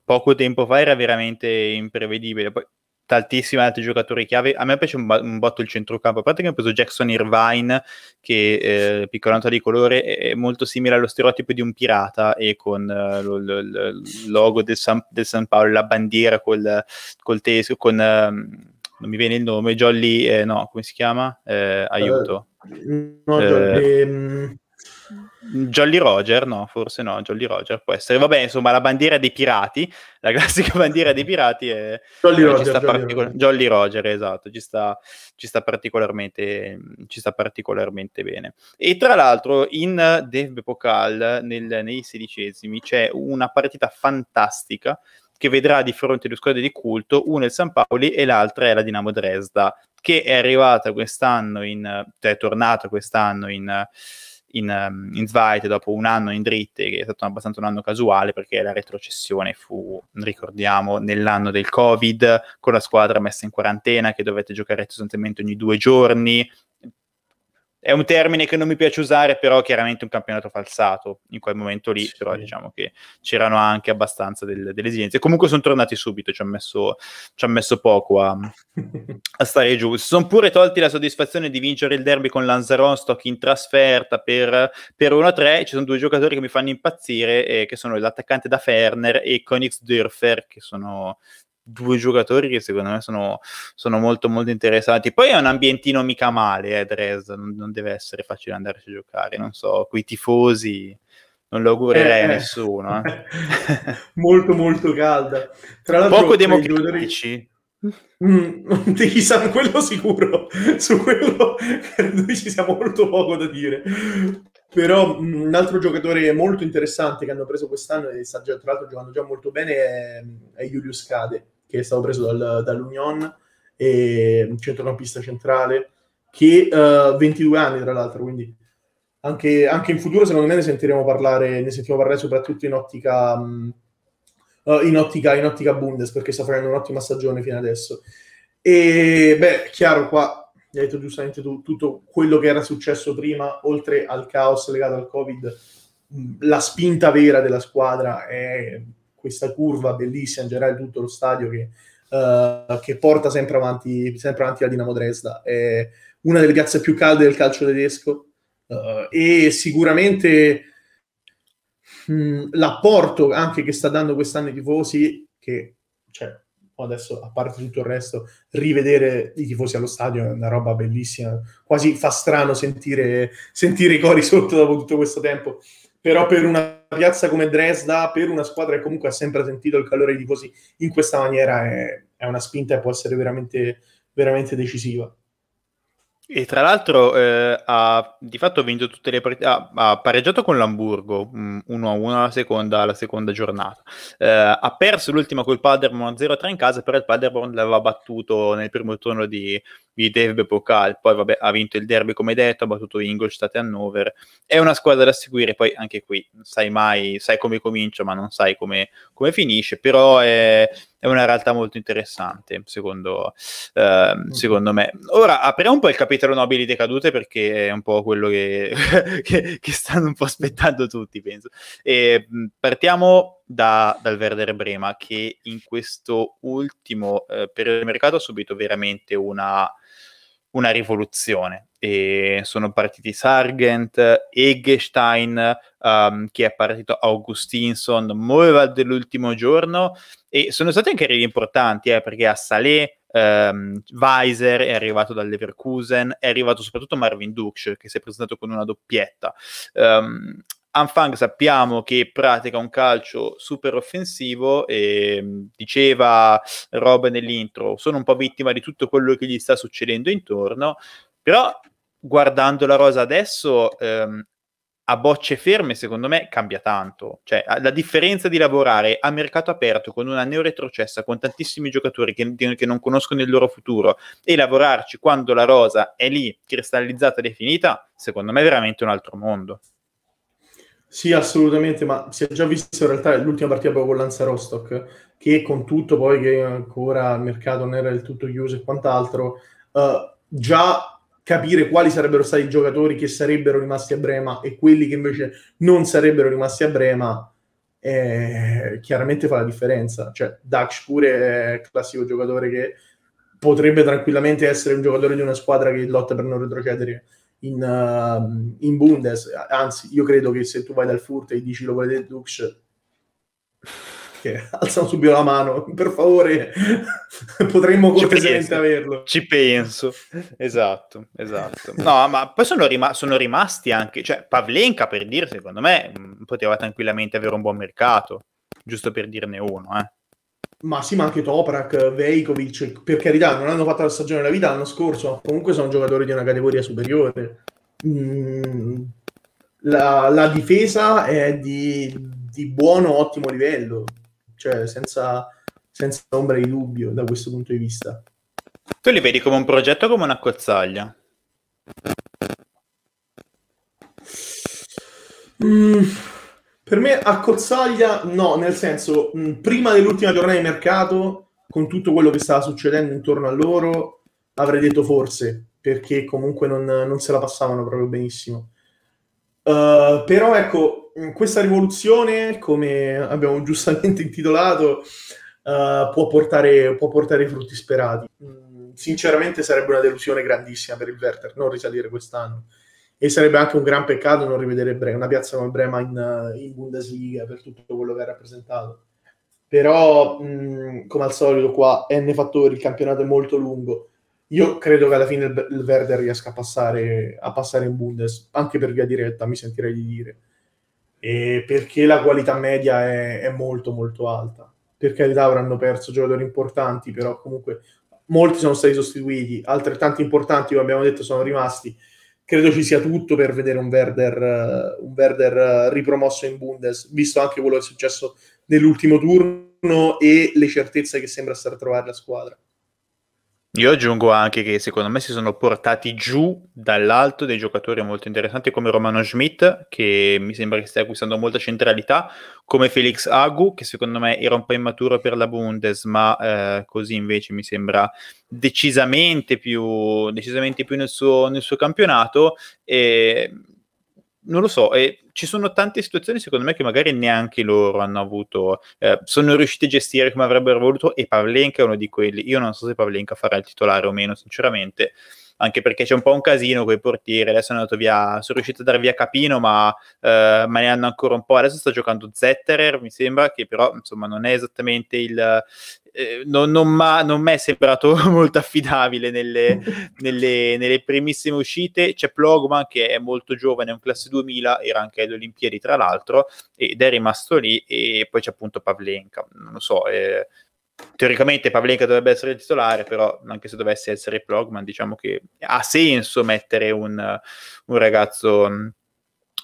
poco tempo fa era veramente imprevedibile. Poi, tantissimi altri giocatori chiave. A me piace un, un, botto il centrocampo. A parte che ho preso Jackson Irvine, che eh, piccola nota di colore, è molto simile allo stereotipo di un pirata e con eh, lo, lo, lo, il logo del San, del San, Paolo, la bandiera col, col teschio, con... Eh, non mi viene il nome, Jolly, eh, no, come si chiama? Eh, aiuto. Eh, no, Jolly... Eh. Ehm, Jolly Roger, no, forse no, Jolly Roger può essere. Vabbè, insomma, la bandiera dei pirati, la classica (laughs) bandiera dei pirati è Jolly, eh, Roger, Jolly, particol- Roger. Jolly Roger, esatto, ci sta, ci, sta ci sta, particolarmente, bene. E tra l'altro in Dave Pokal, nel, nei sedicesimi, c'è una partita fantastica che vedrà di fronte due squadre di culto, una è il San Paoli e l'altra è la Dinamo Dresda, che è arrivata quest'anno in, cioè è tornata quest'anno in in, ehm, in Zweite dopo un anno in dritte, che è stato abbastanza un anno casuale perché la retrocessione fu, ricordiamo, nell'anno del Covid, con la squadra messa in quarantena che dovette giocare sostanzialmente ogni due giorni, è un termine che non mi piace usare, però chiaramente un campionato falsato in quel momento lì, sì. però diciamo che c'erano anche abbastanza del, delle esigenze. Comunque sono tornati subito, ci hanno messo, messo, poco a, (laughs) a, stare giù. Si sono pure tolti la soddisfazione di vincere il derby con Lanzarostock in trasferta per, per 1-3. Ci sono due giocatori che mi fanno impazzire, eh, che sono l'attaccante da Ferner e Königsdörfer, che sono due giocatori che secondo me sono, sono, molto molto interessanti. Poi è un ambientino mica male, eh, Dresda, non, non, deve essere facile andarci a giocare, non so, quei tifosi non lo augurerei eh, a eh. nessuno. Eh. (laughs) molto molto calda. Tra l'altro, Poco democratici. Mm, (laughs) chissà, quello sicuro, su quello noi ci sia molto poco da dire. Però mm, un altro giocatore molto interessante che hanno preso quest'anno e sta già, tra l'altro giocando già molto bene è, mm, è Julius Cade, che è stato preso dal, dall'Union, e centrocampista centrale, che uh, eh, 22 anni tra l'altro, quindi anche, anche, in futuro secondo me ne sentiremo parlare, ne sentiremo parlare soprattutto in ottica, uh, in, ottica, in ottica Bundes, perché sta facendo un'ottima stagione fino adesso. E beh, chiaro, qua hai detto giustamente tu, tutto quello che era successo prima, oltre al caos legato al Covid, mm, la spinta vera della squadra è questa curva bellissima in generale tutto lo stadio che, uh, che porta sempre avanti, sempre avanti la Dinamo Dresda. È una delle piazze più calde del calcio tedesco uh, e sicuramente mh, mm, l'apporto anche che sta dando quest'anno i tifosi, che cioè, adesso a parte tutto il resto, rivedere i tifosi allo stadio è una roba bellissima, quasi fa strano sentire, sentire i cori sotto dopo tutto questo tempo, però per una piazza come Dresda per una squadra che comunque ha sempre sentito il calore di così in questa maniera è, è una spinta e può essere veramente, veramente decisiva. E tra l'altro eh, ha di fatto vinto tutte le partite, ha, ha, pareggiato con l'Amburgo 1-1 mm, alla seconda, seconda giornata, eh, ha perso l'ultima col Paderborn 0-3 in casa, però il Paderborn l'aveva battuto nel primo turno di, di Dave Bocal, poi vabbè, ha vinto il derby come detto, ha battuto Ingolstadt e Hannover, è una squadra da seguire, poi anche qui non sai mai, sai come comincia ma non sai come, come finisce, però è, è, una realtà molto interessante secondo, eh, mm. secondo, me. Ora apriamo un po' il capitolo nobili decadute perché è un po' quello che, (laughs) che, che stanno un po' aspettando tutti, penso. E, mm, partiamo da, dal Werder Brema che in questo ultimo eh, periodo di mercato ha subito veramente una una rivoluzione. E sono partiti Sargent, Eggestein, um, ehm, che è partito Augustinson, Moeval dell'ultimo giorno, e sono stati anche arrivi importanti, eh, perché a Salé, um, Weiser è arrivato dal Leverkusen, è arrivato soprattutto Marvin Dux, che si è presentato con una doppietta. Um, Anfang sappiamo che pratica un calcio super offensivo e mm, diceva Rob nell'intro, sono un po' vittima di tutto quello che gli sta succedendo intorno, però guardando la rosa adesso ehm, a bocce ferme secondo me cambia tanto, cioè la differenza di lavorare a mercato aperto con una neoretrocessa con tantissimi giocatori che, che non conoscono il loro futuro e lavorarci quando la rosa è lì cristallizzata e definita, secondo me è veramente un altro mondo. Sì, assolutamente, ma si è già visto in realtà l'ultima partita proprio con Lanza Rostock, che con tutto poi che ancora il mercato non era del tutto chiuso e quant'altro, eh, già capire quali sarebbero stati i giocatori che sarebbero rimasti a Brema e quelli che invece non sarebbero rimasti a Brema, eh, chiaramente fa la differenza. Cioè, Dax pure è il classico giocatore che potrebbe tranquillamente essere un giocatore di una squadra che lotta per non retrocedere in, uh, in, Bundes. Anzi, io credo che se tu vai dal furto e dici lo volete Dux, che (laughs) alzano subito la mano, per favore, (laughs) potremmo cortesemente averlo. Ci penso, esatto, esatto. No, ma poi sono, rima- sono, rimasti anche, cioè Pavlenka per dire, secondo me, poteva tranquillamente avere un buon mercato, giusto per dirne uno, eh. Ma sì, ma anche Toprak, Veikovic, per carità, non hanno fatto la stagione della vita l'anno scorso, ma comunque sono giocatori di una categoria superiore. Mm, la, la, difesa è di, di, buono, ottimo livello, cioè senza, senza ombra di dubbio da questo punto di vista. Tu li vedi come un progetto o come una cozzaglia? Mm. Per me accozzaglia no, nel senso, mh, prima dell'ultima giornata di mercato, con tutto quello che stava succedendo intorno a loro, avrei detto forse, perché comunque non, non se la passavano proprio benissimo. Uh, però ecco, questa rivoluzione, come abbiamo giustamente (laughs) intitolato, uh, può, portare, può portare i frutti sperati. Mm, sinceramente sarebbe una delusione grandissima per il Werther non risalire quest'anno e sarebbe anche un gran peccato non rivedere Brema, una piazza come Brema in, eh, in, Bundesliga per tutto quello che ha rappresentato. Però, mh, mm, come al solito, qua N fattori, il campionato è molto lungo. Io credo che alla fine il, il Werder riesca a passare, a passare, in Bundes, anche per via diretta, mi sentirei di dire. E perché la qualità media è, è molto molto alta. Per carità avranno perso giocatori importanti, però comunque molti sono stati sostituiti, altrettanti importanti, come abbiamo detto, sono rimasti credo ci sia tutto per vedere un Werder, eh, un Werder eh, ripromosso in Bundes, visto anche quello che è successo nell'ultimo turno e le certezze che sembra star trovare la squadra. Io aggiungo anche che secondo me si sono portati giù dall'alto dei giocatori molto interessanti come Romano Schmidt, che mi sembra che stia acquistando molta centralità, come Felix Agu, che secondo me era un po' immaturo per la Bundes, ma eh, così invece mi sembra decisamente più, decisamente più nel, suo, nel, suo, campionato. E, non lo so, e ci sono tante situazioni, secondo me, che magari neanche loro hanno avuto, eh, sono riusciti a gestire come avrebbero voluto e Pavlenka è uno di quelli. Io non so se Pavlenka farà il titolare o meno, sinceramente, anche perché c'è un po' un casino con i portieri, adesso è andato via, sono riuscito a dar via Capino, ma, eh, ma ne hanno ancora un po', adesso sta giocando Zetterer, mi sembra, che però insomma non è esattamente il... Eh, non, non, ma, non mi è sembrato (laughs) molto affidabile nelle, nelle, nelle primissime uscite. C'è Plogman che è molto giovane, è un classe 2000, era anche alle Olimpiadi tra l'altro, ed è rimasto lì. E poi c'è appunto Pavlenka. Non lo so, eh, teoricamente Pavlenka dovrebbe essere il titolare, però anche se dovesse essere Plogman, diciamo che ha senso mettere un, un ragazzo mm,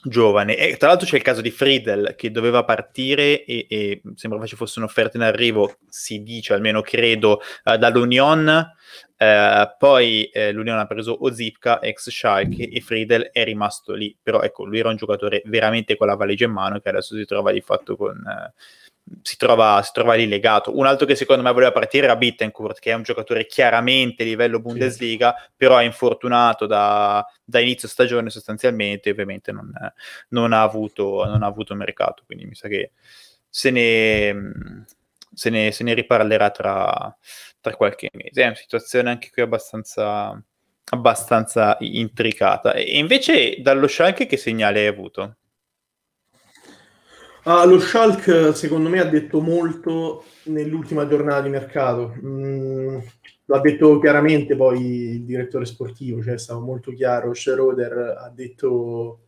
giovane. E tra l'altro c'è il caso di Friedel che doveva partire e, e sembrava ci fosse un'offerta in arrivo, si dice almeno credo, uh, dall'Union. Uh, poi uh, eh, l'Unione ha preso Ozipka, ex Schalke, e Friedel è rimasto lì. Però ecco, lui era un giocatore veramente con la valigia in mano che adesso si trova di fatto con, si trova, si trova, lì legato. Un altro che secondo me voleva partire era Bittencourt, che è un giocatore chiaramente a livello Bundesliga, sì. però è infortunato da, da, inizio stagione sostanzialmente, ovviamente non, non, ha avuto, non ha avuto mercato, quindi mi sa che se ne, se ne, se ne riparlerà tra, tra, qualche mese. È una situazione anche qui abbastanza, abbastanza intricata. E invece dallo Schalke che segnale hai avuto? Ah, lo Shulk, secondo me ha detto molto nell'ultima giornata di mercato. Mm, l'ha detto chiaramente poi il direttore sportivo, cioè è stato molto chiaro. Schroeder ha detto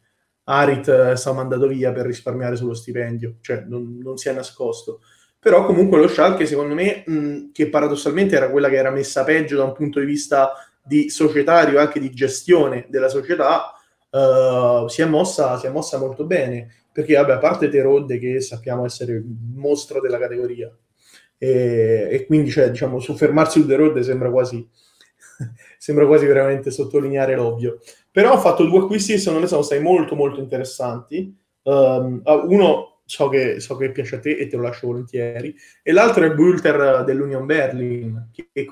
Arit è eh, stato mandato via per risparmiare sullo stipendio, cioè non, non si è nascosto. Però comunque lo Shulk, secondo me, mh, mm, che paradossalmente era quella che era messa peggio da un punto di vista di societario anche di gestione della società, uh, si, è mossa, si è mossa molto bene perché vabbè, a parte Terodde che sappiamo essere il mostro della categoria e, e quindi cioè, diciamo, soffermarsi su Terodde sembra quasi (laughs) sembra quasi veramente sottolineare l'ovvio però ho fatto due acquisti che secondo me sono stati molto molto interessanti um, uno so che, so che, piace a te e te lo lascio volentieri e l'altro è Bulter dell'Union Berlin che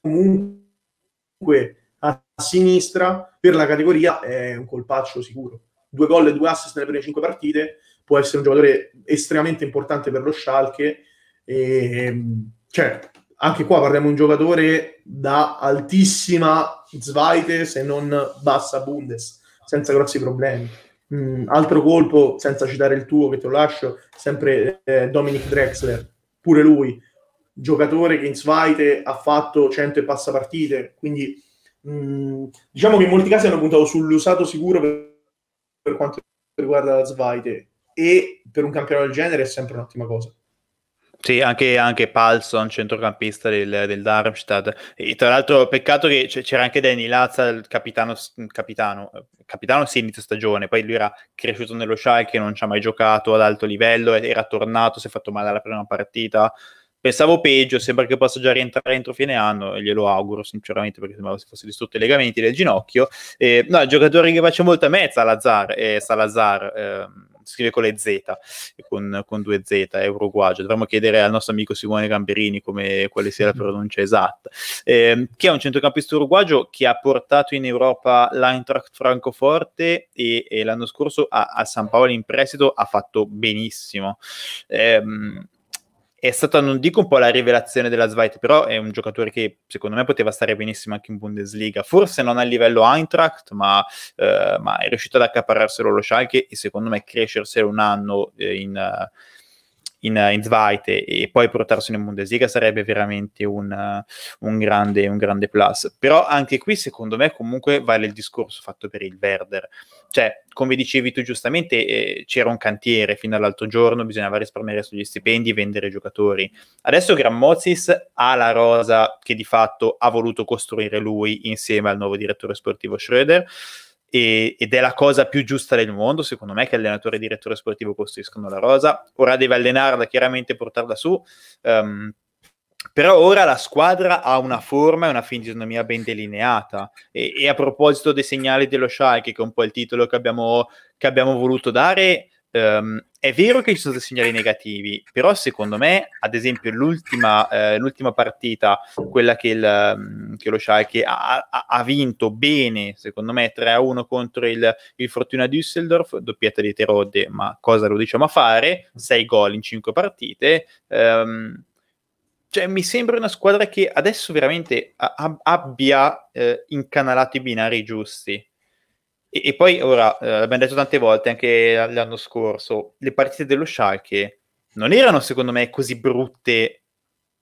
comunque a sinistra per la categoria è un colpaccio sicuro due gol e due assist nelle prime cinque partite, può essere un giocatore estremamente importante per lo Schalke. E, ehm, cioè, anche qua parliamo di un giocatore da altissima Zweite, se non bassa Bundes, senza grossi problemi. Mm, altro colpo, senza citare il tuo, che te lo lascio, sempre eh, Dominic Drexler, pure lui, giocatore che in Zweite ha fatto 100 e passa partite, quindi mh, mm, diciamo che in molti casi hanno puntato sull'usato sicuro per per quanto riguarda la Svaide e per un campionato del genere è sempre un'ottima cosa. Sì, anche, anche Palson, centrocampista del, del Darmstadt. E tra l'altro, peccato che c'era anche Danny Lazza, il capitano, capitano, capitano sì, inizio stagione, poi lui era cresciuto nello Schalke, non ci ha mai giocato ad alto livello, era tornato, si è fatto male alla prima partita, Pensavo peggio, sembra che possa già rientrare entro fine anno, e glielo auguro sinceramente perché sembrava si fosse distrutto i legamenti del ginocchio. Eh, no, il giocatore che faccio molto a me è Salazar, eh, Salazar eh, scrive con le Z, con, con due Z, è uruguagio. Dovremmo chiedere al nostro amico Simone Gamberini come, quale sia la mm. pronuncia esatta. Eh, che è un centrocampista uruguagio che ha portato in Europa l'Eintracht Francoforte e, e l'anno scorso a, a, San Paolo in prestito ha fatto benissimo. Eh, è stata, non dico un po' la rivelazione della Svite, però è un giocatore che secondo me poteva stare benissimo anche in Bundesliga, forse non a livello Eintracht, ma, eh, ma è riuscito ad accaparrarselo lo Schalke e secondo me crescerselo un anno eh, in... Uh, in, in Zweite e poi portarselo in Bundesliga sarebbe veramente un, un, grande, un grande plus. Però anche qui, secondo me, comunque vale il discorso fatto per il Werder. Cioè, come dicevi tu giustamente, eh, c'era un cantiere fino all'altro giorno, bisognava risparmiare sugli stipendi e vendere giocatori. Adesso Grammozis ha la rosa che di fatto ha voluto costruire lui insieme al nuovo direttore sportivo Schroeder e, ed è la cosa più giusta del mondo, secondo me, che allenatore e direttore sportivo costruiscono la rosa. Ora deve allenarla, chiaramente portarla su. Um, però ora la squadra ha una forma e una fisionomia ben delineata. E, e, a proposito dei segnali dello Schalke, che è un po' il titolo che abbiamo, che abbiamo voluto dare, Um, è vero che ci sono stati segnali negativi, però secondo me, ad esempio, l'ultima, eh, l'ultima partita, quella che, il, mm, che lo Schalke ha, ha, vinto bene, secondo me, 3-1 contro il, il Fortuna Düsseldorf, doppietta di Terodde, ma cosa lo diciamo a fare? 6 gol in 5 partite. Um, cioè, mi sembra una squadra che adesso veramente a, a, abbia eh, incanalato i binari giusti e, e poi ora, eh, l'abbiamo detto tante volte anche l'anno scorso, le partite dello Schalke non erano secondo me così brutte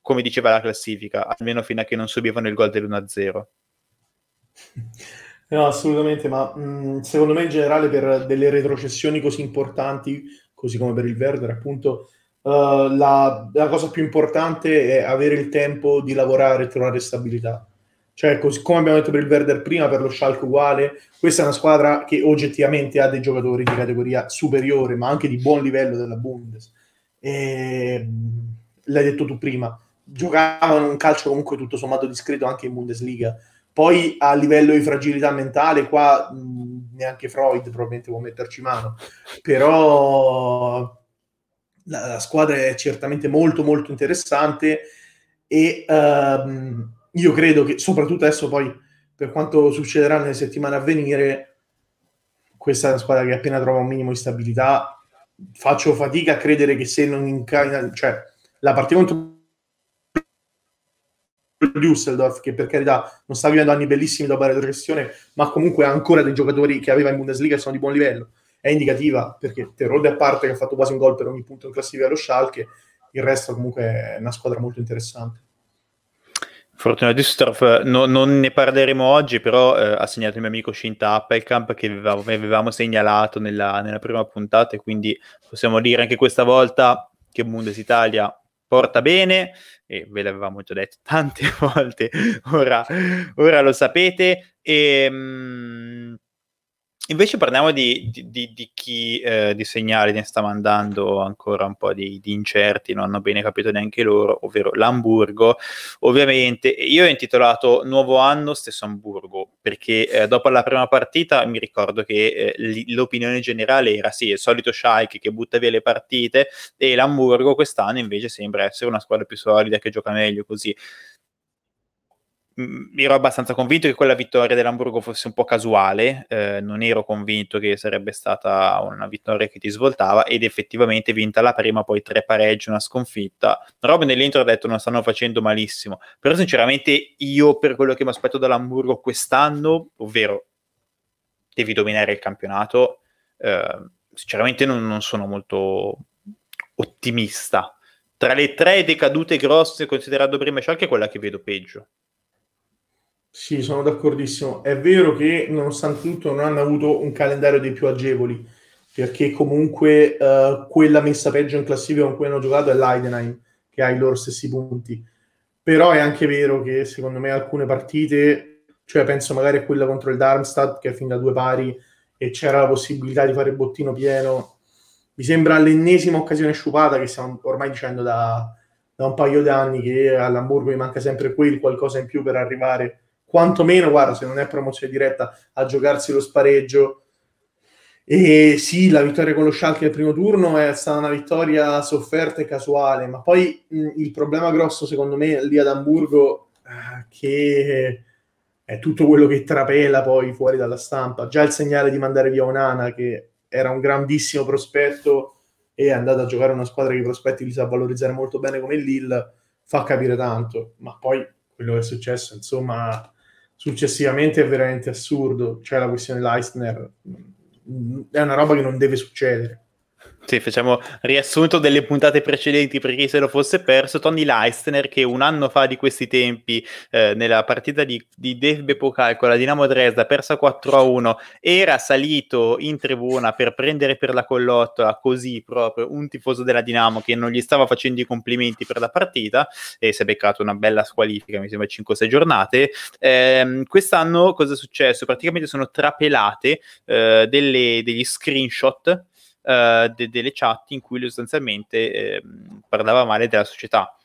come diceva la classifica, almeno fino a che non subivano il gol dell'1-0. (laughs) No, assolutamente, ma mh, mm, secondo me in generale per delle retrocessioni così importanti, così come per il Werder, appunto, uh, la, la, cosa più importante è avere il tempo di lavorare e trovare stabilità. Cioè, così come abbiamo detto per il Werder prima, per lo Schalke uguale, questa è una squadra che oggettivamente ha dei giocatori di categoria superiore, ma anche di buon livello della Bundes. E, l'hai detto tu prima, giocavano un calcio comunque tutto sommato discreto anche in Bundesliga. Poi a livello di fragilità mentale, qua mh, neanche Freud probabilmente può metterci mano, però la, la squadra è certamente molto molto interessante e... Um, io credo che soprattutto adesso poi per quanto succederà nelle settimane a venire, questa è una squadra che appena trova un minimo di stabilità, faccio fatica a credere che se non incagna, cioè la partita contro Düsseldorf, che per carità non sta vivendo anni bellissimi dopo la retrocessione, ma comunque ha ancora dei giocatori che aveva in Bundesliga e sono di buon livello, è indicativa perché Terode a parte che ha fatto quasi un gol per ogni punto in classifica allo Schalke, il resto comunque è una squadra molto interessante. Fortuna Düsseldorf no, non ne parleremo oggi, però eh, ha segnato il mio amico Shinta Appelkamp che avevamo, avevamo segnalato nella, nella, prima puntata e quindi possiamo dire anche questa volta che Bundes Italia porta bene e ve l'avevamo già detto tante (laughs) volte, ora, ora lo sapete. E, ehm, mh, Invece parliamo di, di, di, di chi eh, di segnali ne sta mandando ancora un po' di, incerti, non hanno bene capito neanche loro, ovvero l'Hamburgo. Ovviamente io ho intitolato Nuovo anno stesso Hamburgo, perché eh, dopo la prima partita mi ricordo che eh, l'opinione generale era sì, il solito Schalke che butta via le partite e l'Hamburgo quest'anno invece sembra essere una squadra più solida, che gioca meglio così ero abbastanza convinto che quella vittoria dell'Hamburgo fosse un po' casuale, eh, non ero convinto che sarebbe stata una vittoria che ti svoltava ed effettivamente vinta la prima, poi tre pareggi, una sconfitta. Robin nell'intro ha detto non stanno facendo malissimo, però sinceramente io per quello che mi aspetto dall'Hamburgo quest'anno, ovvero devi dominare il campionato, eh, sinceramente non, non sono molto ottimista. Tra le tre decadute grosse, considerando prima e Schalke, è quella che vedo peggio. Sì, sono d'accordissimo. È vero che nonostante tutto non hanno avuto un calendario dei più agevoli, perché comunque eh, quella messa peggio in classifica con cui hanno giocato è l'Aidenheim, che ha i loro stessi punti. Però è anche vero che secondo me alcune partite, cioè penso magari a quella contro il Darmstadt che è fin da due pari e c'era la possibilità di fare bottino pieno, mi sembra l'ennesima occasione sciupata che stiamo ormai dicendo da, da un paio d'anni che all'Hamburgo mi manca sempre quel qualcosa in più per arrivare quantomeno, guarda, se non è promozione diretta, a giocarsi lo spareggio. E sì, la vittoria con lo Schalke al primo turno è stata una vittoria sofferta e casuale, ma poi mh, il problema grosso secondo me lì ad Amburgo eh, che è tutto quello che trapela poi fuori dalla stampa. Già il segnale di mandare via Onana che era un grandissimo prospetto e è andato a giocare una squadra che i prospetti li sa valorizzare molto bene come il Lille fa capire tanto, ma poi quello che è successo, insomma, Successivamente è veramente assurdo, cioè la questione Leistner è una roba che non deve succedere. Sì, facciamo riassunto delle puntate precedenti per chi se lo fosse perso. Tony Leistner che un anno fa di questi tempi eh, nella partita di, di Dave Pokal con la Dinamo Dresda persa 4-1 era salito in tribuna per prendere per la collottola così proprio un tifoso della Dinamo che non gli stava facendo i complimenti per la partita e si è beccato una bella squalifica, mi sembra 5-6 giornate. Eh, quest'anno cosa è successo? Praticamente sono trapelate eh, delle, degli screenshot eh, de- delle chat in cui lui sostanzialmente eh, parlava male della società,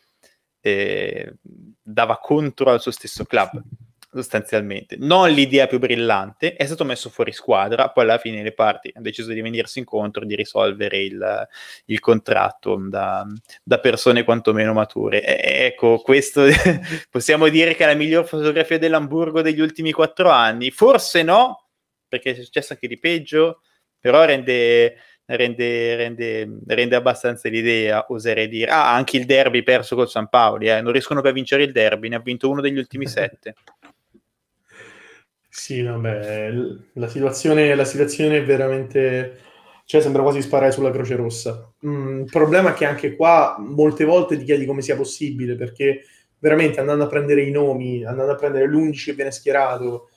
eh, dava contro al suo stesso club sostanzialmente. Non l'idea più brillante, è stato messo fuori squadra, poi alla fine le parti hanno deciso di venirsi incontro, di risolvere il, il contratto da, da, persone quantomeno mature. E, ecco, questo (laughs) possiamo dire che è la miglior fotografia dell'Amburgo degli ultimi quattro anni, forse no, perché è successo anche di peggio, però rende rende, rende, rende abbastanza l'idea, oserei dire. Ah, anche il derby perso col San Paoli, eh. non riescono più a vincere il derby, ne ha vinto uno degli ultimi sette. (laughs) Sì, vabbè, la situazione, la situazione è veramente... Cioè, sembra quasi sparare sulla Croce Rossa. Mm, il problema è che anche qua molte volte ti chiedi come sia possibile, perché veramente andando a prendere i nomi, andando a prendere l'11 che viene schierato,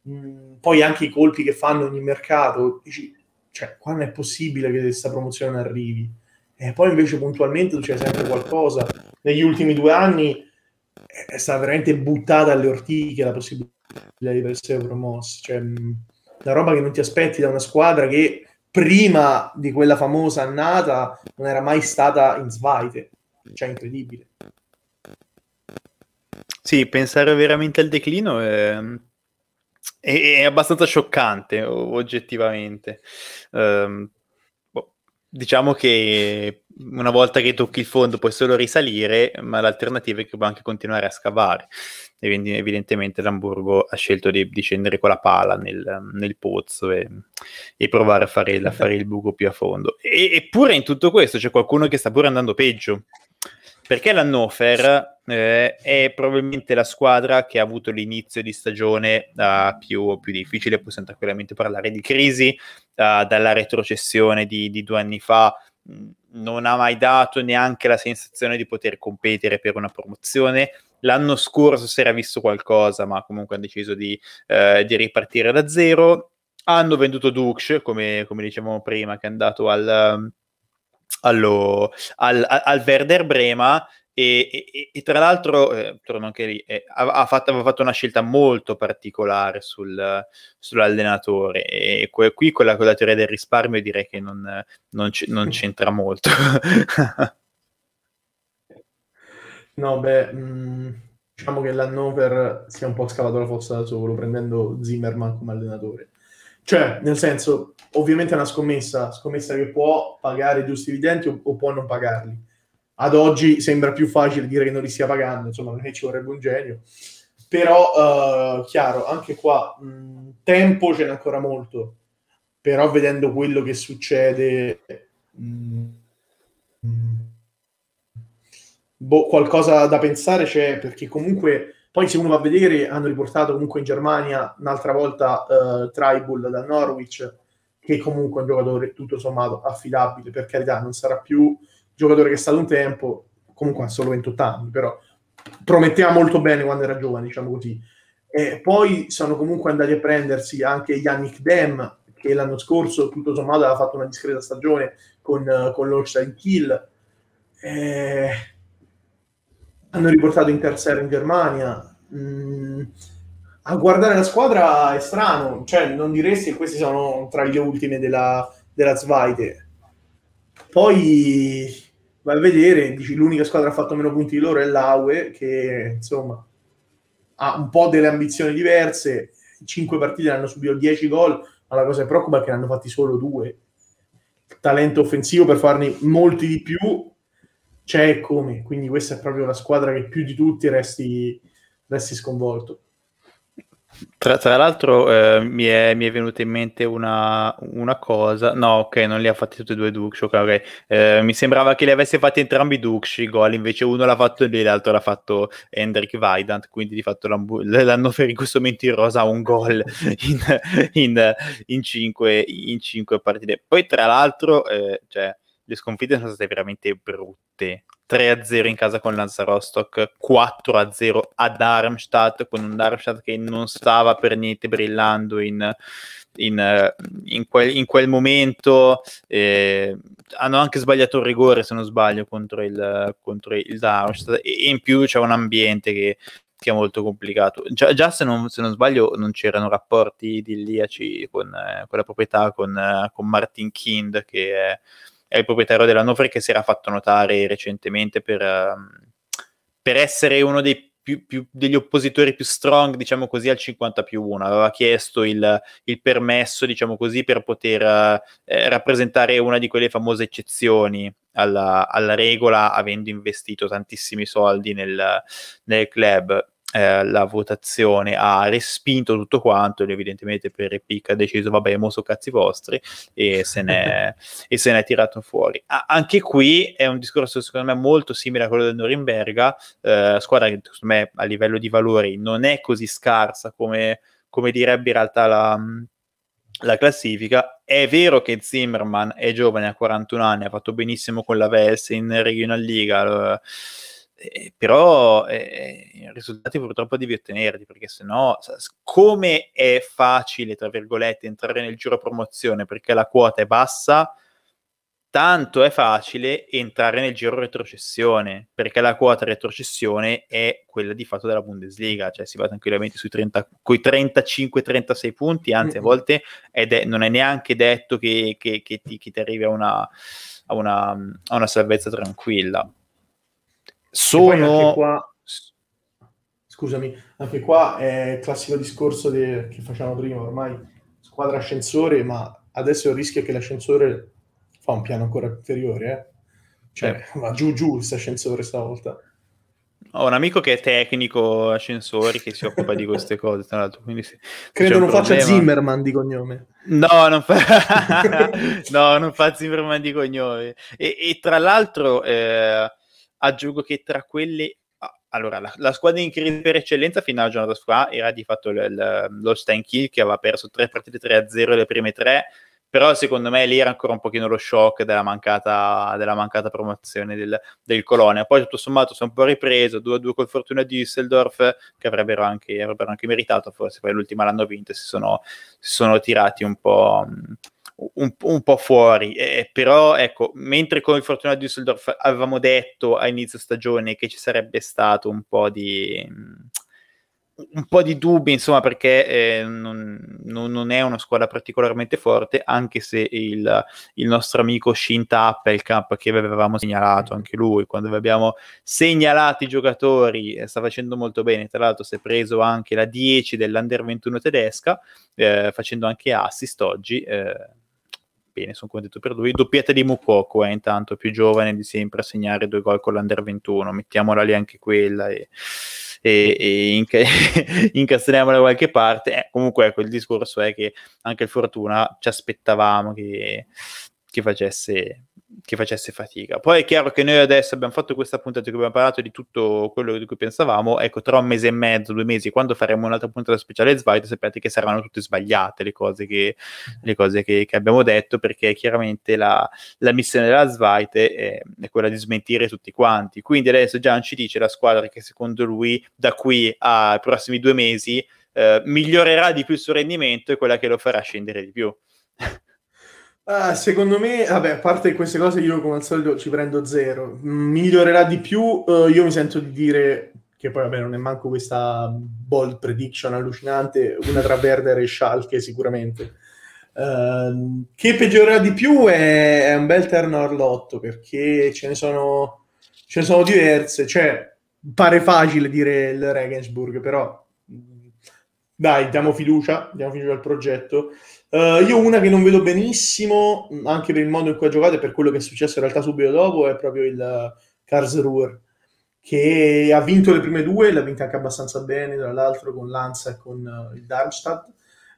mh, mm, poi anche i colpi che fanno ogni mercato, dici, cioè, quando è possibile che questa promozione arrivi? E poi invece puntualmente c'è sempre qualcosa. Negli ultimi due anni è eh, stata veramente buttata alle ortiche la possibilità di essere promossi. Cioè, mm, la roba che non ti aspetti da una squadra che prima di quella famosa annata non era mai stata in svaite. Cioè, incredibile. Sì, pensare veramente al declino è mm, è, è abbastanza scioccante oggettivamente. Um, diciamo che una volta che tocchi il fondo puoi solo risalire, ma l'alternativa è che puoi anche continuare a scavare. E quindi evidentemente Lamburgo ha scelto di, di scendere con la pala nel, nel pozzo e, e, provare a fare, a fare, il buco più a fondo. E, eppure in tutto questo c'è qualcuno che sta pure andando peggio perché l'Hannover eh, è probabilmente la squadra che ha avuto l'inizio di stagione uh, più, più, difficile, possiamo tranquillamente parlare di crisi, uh, dalla retrocessione di, di, due anni fa non ha mai dato neanche la sensazione di poter competere per una promozione. L'anno scorso si era visto qualcosa, ma comunque hanno deciso di, uh, di ripartire da zero. Hanno venduto Dux, come, come dicevamo prima, che è andato al... Um, allo, al, al, Werder Brema e, e, e tra l'altro, eh, torno anche lì, eh, ha, fatto, aveva fatto una scelta molto particolare sul, sull'allenatore e que, qui quella con la teoria del risparmio direi che non, non, c- non (laughs) c'entra molto. no, beh, mh, mm, diciamo che l'Hannover si è un po' scavato la fossa da solo prendendo Zimmerman come allenatore. Cioè, nel senso, Ovviamente è una scommessa, scommessa che può pagare i giusti dividendi o, o, può non pagarli. Ad oggi sembra più facile dire che non li stia pagando, insomma, non è che ci vorrebbe un genio. Però, eh, chiaro, anche qua mh, mm, tempo ce n'è ancora molto, però vedendo quello che succede... Mh, mm, mm, boh, qualcosa da pensare c'è, perché comunque poi se uno va a vedere hanno riportato comunque in Germania un'altra volta eh, Tribal da Norwich che comunque è un giocatore tutto sommato affidabile, per carità, non sarà più giocatore che è stato un tempo, comunque ha solo 28 anni, però prometteva molto bene quando era giovane, diciamo così. E poi sono comunque andati a prendersi anche Yannick Dem, che l'anno scorso tutto sommato aveva fatto una discreta stagione con, con l'Orstein Kill. E... Hanno riportato in terza in Germania. Mm a guardare la squadra è strano, cioè non diresti che questi sono tra le ultime della, della Zweite. Poi vai a vedere, dici, l'unica squadra che ha fatto meno punti di loro è l'Aue, che insomma ha un po' delle ambizioni diverse, 5 partite hanno subito 10 gol, ma la cosa che preoccupa è che ne hanno fatti solo due. talento offensivo per farne molti di più c'è come, quindi questa è proprio la squadra che più di tutti resti, resti sconvolto. Tra, tra l'altro eh, mi, è, mi, è, venuta in mente una, una, cosa, no ok non li ha fatti tutti e due i Dukshok, okay. eh, mi sembrava che li avesse fatti entrambi i gol, invece uno l'ha fatto lui, l'altro l'ha fatto Hendrik Weidant, quindi di fatto l'hanno per in questo momento in rosa un gol (laughs) in, in, in, cinque, in cinque partite. Poi tra l'altro, eh, cioè, le sconfitte sono state veramente brutte. 3-0 in casa con Lanza Rostock, 4-0 a Darmstadt, con un Darmstadt che non stava per niente brillando in, in, in, quel, in quel, momento. Eh, hanno anche sbagliato il rigore, se non sbaglio, contro il, contro il Darmstadt. E in più c'è un ambiente che che è molto complicato. Già, già se, non, se, non, sbaglio, non c'erano rapporti idilliaci con, eh, con la proprietà, con, eh, con Martin Kind, che è è il proprietario dell'Hannover che si era fatto notare recentemente per, uh, per essere uno più, più, degli oppositori più strong, diciamo così, al 50 più 1. Aveva chiesto il, il permesso, diciamo così, per poter uh, rappresentare una di quelle famose eccezioni alla, alla regola, avendo investito tantissimi soldi nel, nel club eh, la votazione ha respinto tutto quanto ed evidentemente per Epic ha deciso vabbè mo so cazzi vostri e se n'è, (laughs) e se n'è tirato fuori ah, anche qui è un discorso secondo me molto simile a quello del Norimberga eh, squadra che secondo me a livello di valori non è così scarsa come, come direbbe in realtà la, la classifica. È vero che Zimmerman è giovane, ha 41 anni, ha fatto benissimo con la VS in Regional Liga, eh, eh, però eh, eh risultati purtroppo devi ottenerli perché se no come è facile tra virgolette entrare nel giro promozione perché la quota è bassa tanto è facile entrare nel giro retrocessione perché la quota retrocessione è quella di fatto della Bundesliga cioè si va tranquillamente sui 30, coi 35-36 punti anzi a volte è non è neanche detto che, che, che, ti, che ti, arrivi a una, a, una, a una salvezza tranquilla sono... Qua, scusami, anche qua è il classico discorso de, che facciamo prima, ormai squadra ascensore, ma adesso il rischio è che l'ascensore fa un piano ancora inferiore, eh? cioè eh. va giù giù questo ascensore stavolta. Ho un amico che è tecnico ascensori che si occupa di queste cose, tra l'altro. Quindi se, Credo non faccia Zimmerman di cognome. No, non fa, (laughs) no, non fa Zimmerman di cognome. E, e tra l'altro eh, aggiungo che tra quelle ah, allora, la, la, squadra in crisi per eccellenza fino alla giornata fa era di fatto l- l- lo Kill che aveva perso tre partite 3-0 le prime tre, però secondo me lì era ancora un pochino lo shock della mancata, della mancata promozione del, del, Colonia. Poi tutto sommato si è un po' ripreso, 2-2 col Fortuna Düsseldorf che avrebbero anche, avrebbero anche meritato, forse poi l'ultima l'hanno vinta e si sono, si sono tirati un po'... Mh un, un, po' fuori, eh, però ecco, mentre con il Fortuna Düsseldorf avevamo detto a inizio stagione che ci sarebbe stato un po' di, mm, un po di dubbi, insomma, perché eh, non, non, non, è una squadra particolarmente forte, anche se il, il nostro amico Shinta Appelkamp, che avevamo segnalato anche lui, quando vi abbiamo segnalato i giocatori, eh, sta facendo molto bene, tra l'altro si è preso anche la 10 dell'Under 21 tedesca, eh, facendo anche assist oggi, eh, bene, sono contento per lui. Doppietta di Mukoko, eh, intanto più giovane di sempre a segnare due gol con l'Under 21, mettiamola lì anche quella e, e, e inc- (laughs) incastriamola da qualche parte. Eh, comunque ecco, il discorso è che anche il Fortuna ci aspettavamo che, che facesse che facesse fatica. Poi è chiaro che noi adesso abbiamo fatto questa puntata in cui abbiamo parlato di tutto quello di cui pensavamo, ecco, tra un mese e mezzo, due mesi, quando faremo un'altra puntata speciale Svaito, sapete che saranno tutte sbagliate le cose che, mm. le cose che, che abbiamo detto, perché chiaramente la, la missione della Svite è, è, quella di smentire tutti quanti. Quindi adesso Gian ci dice la squadra che secondo lui da qui ai prossimi due mesi eh, migliorerà di più il suo rendimento e quella che lo farà scendere di più. (laughs) Ah, secondo me, vabbè, a parte queste cose, io come al solito ci prendo zero. Mm, migliorerà di più. Eh, io mi sento di dire che poi, vabbè, non è manco questa bold prediction allucinante, una tra Werder e Schalke sicuramente. Eh, che peggiorerà di più è, è un bel terno all'otto perché ce ne sono, ce ne sono diverse. Cioè, pare facile dire il Regensburg, però mm, dai, diamo fiducia, diamo fiducia al progetto. Uh, io una che non vedo benissimo, anche per il modo in cui ha giocato e per quello che è successo in realtà subito dopo, è proprio il eh, Karlsruhe, che ha vinto le prime due, l'ha vinta anche abbastanza bene, tra l'altro con l'Ansa e con eh, il Darmstadt,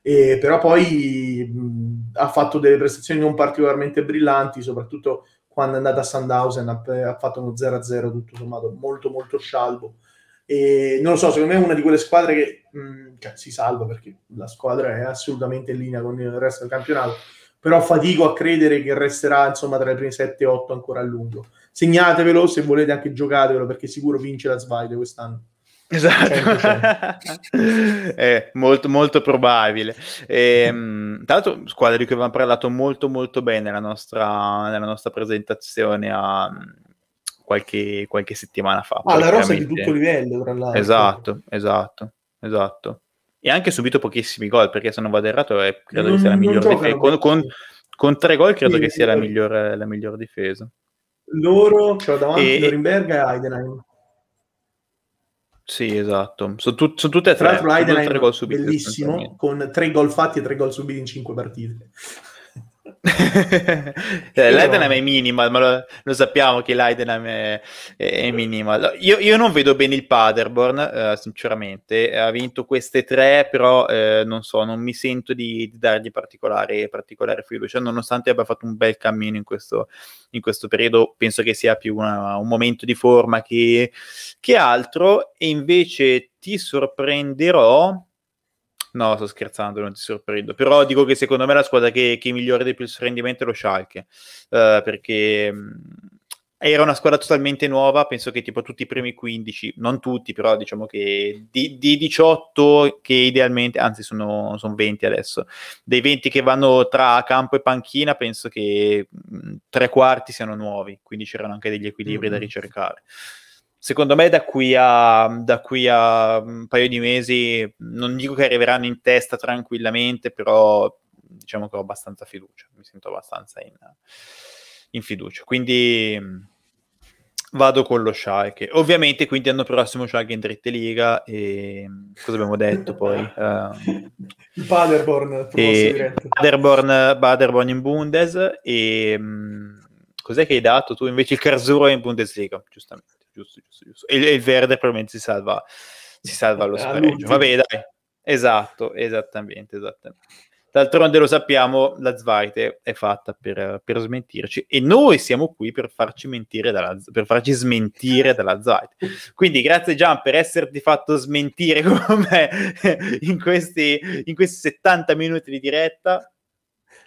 e però poi mh, ha fatto delle prestazioni non particolarmente brillanti, soprattutto quando è andata a Sandhausen ha, ha fatto uno 0-0 tutto sommato molto molto scialbo e non lo so, secondo me è una di quelle squadre che mh, mm, si salva perché la squadra è assolutamente in linea con il resto del campionato. Però fatico a credere che resterà insomma tra i primi 7 e 8 ancora a lungo. Segnatevelo se volete anche giocatevelo perché sicuro vince la Svaide quest'anno. Esatto, è (laughs) eh, molto, molto probabile. E, ehm, tra l'altro, squadra di cui avevamo parlato molto, molto bene nella nostra, nella nostra presentazione a, qualche, qualche settimana fa. Ah, la rosa di tutto livello, tra l'altro. Esatto, esatto, esatto. E anche subito pochissimi gol, perché se non vado errato è, eh, credo non, che sia la migliore difesa. Con, con, con, tre gol credo sì, che sia la migliore, la miglior difesa. Loro, c'ho cioè davanti e... Norimberga e Heidenheim. Sì, esatto. Sono, tu, sono tutte e tre. Tra l'altro, Heidenheim è bellissimo, con tre gol fatti e tre gol subiti in cinque partite. (laughs) Eh, L'Aidenham è minimal, ma lo, lo sappiamo che l'Aidenham è, è, minimal. Io, io, non vedo bene il Paderborn, eh, sinceramente. Ha vinto queste tre, però eh, non so, non mi sento di, di dargli particolare, particolare, fiducia, nonostante abbia fatto un bel cammino in questo, in questo periodo. Penso che sia più una, un momento di forma che, che altro. E invece ti sorprenderò No, sto scherzando, non ti sorprendo. Però dico che secondo me la squadra che, che migliora di più il suo rendimento è lo Schalke, uh, perché era una squadra totalmente nuova, penso che tipo tutti i primi 15, non tutti, però diciamo che di, di 18 che idealmente, anzi sono, sono, 20 adesso, dei 20 che vanno tra campo e panchina, penso che mh, tre quarti siano nuovi, quindi c'erano anche degli equilibri mm-hmm. da ricercare secondo me da qui, a, da qui, a, mm, un paio di mesi, non dico che arriveranno in testa tranquillamente, però diciamo che ho abbastanza fiducia, mi sento abbastanza in, in fiducia. Quindi mm, vado con lo Schalke. Ovviamente quindi l'anno prossimo Schalke in dritte liga e mm, cosa abbiamo detto poi? Uh, (laughs) eh, Baderborn, e... Baderborn, Paderborn in Bundes e... Cos'è che hai dato tu invece il Carzuro in Bundesliga, giustamente? giusto, giusto, giusto. E, e il verde probabilmente si salva, si salva lo ah, spareggio. Vabbè, dai. Esatto, esattamente, esattamente. D'altronde lo sappiamo, la Zweite è fatta per, per, smentirci e noi siamo qui per farci, mentire dalla, per farci smentire dalla Zweite. Quindi grazie Gian per esserti fatto smentire (laughs) con me in questi, in questi 70 minuti di diretta.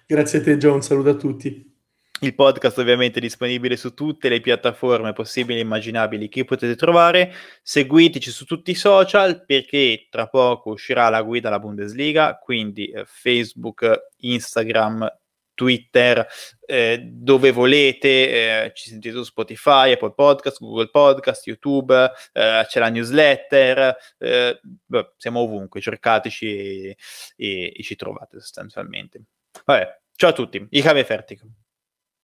Grazie a te Gian, un saluto a tutti. Il podcast ovviamente è disponibile su tutte le piattaforme possibili e immaginabili che potete trovare. Seguiteci su tutti i social perché tra poco uscirà la guida alla Bundesliga, quindi eh, Facebook, Instagram, Twitter, eh, dove volete, eh, ci sentite su Spotify, Apple Podcast, Google Podcast, YouTube, eh, c'è la newsletter, eh, beh, siamo ovunque, cercateci e, e, e, ci trovate sostanzialmente. Vabbè, ciao a tutti, i Cave Fertico.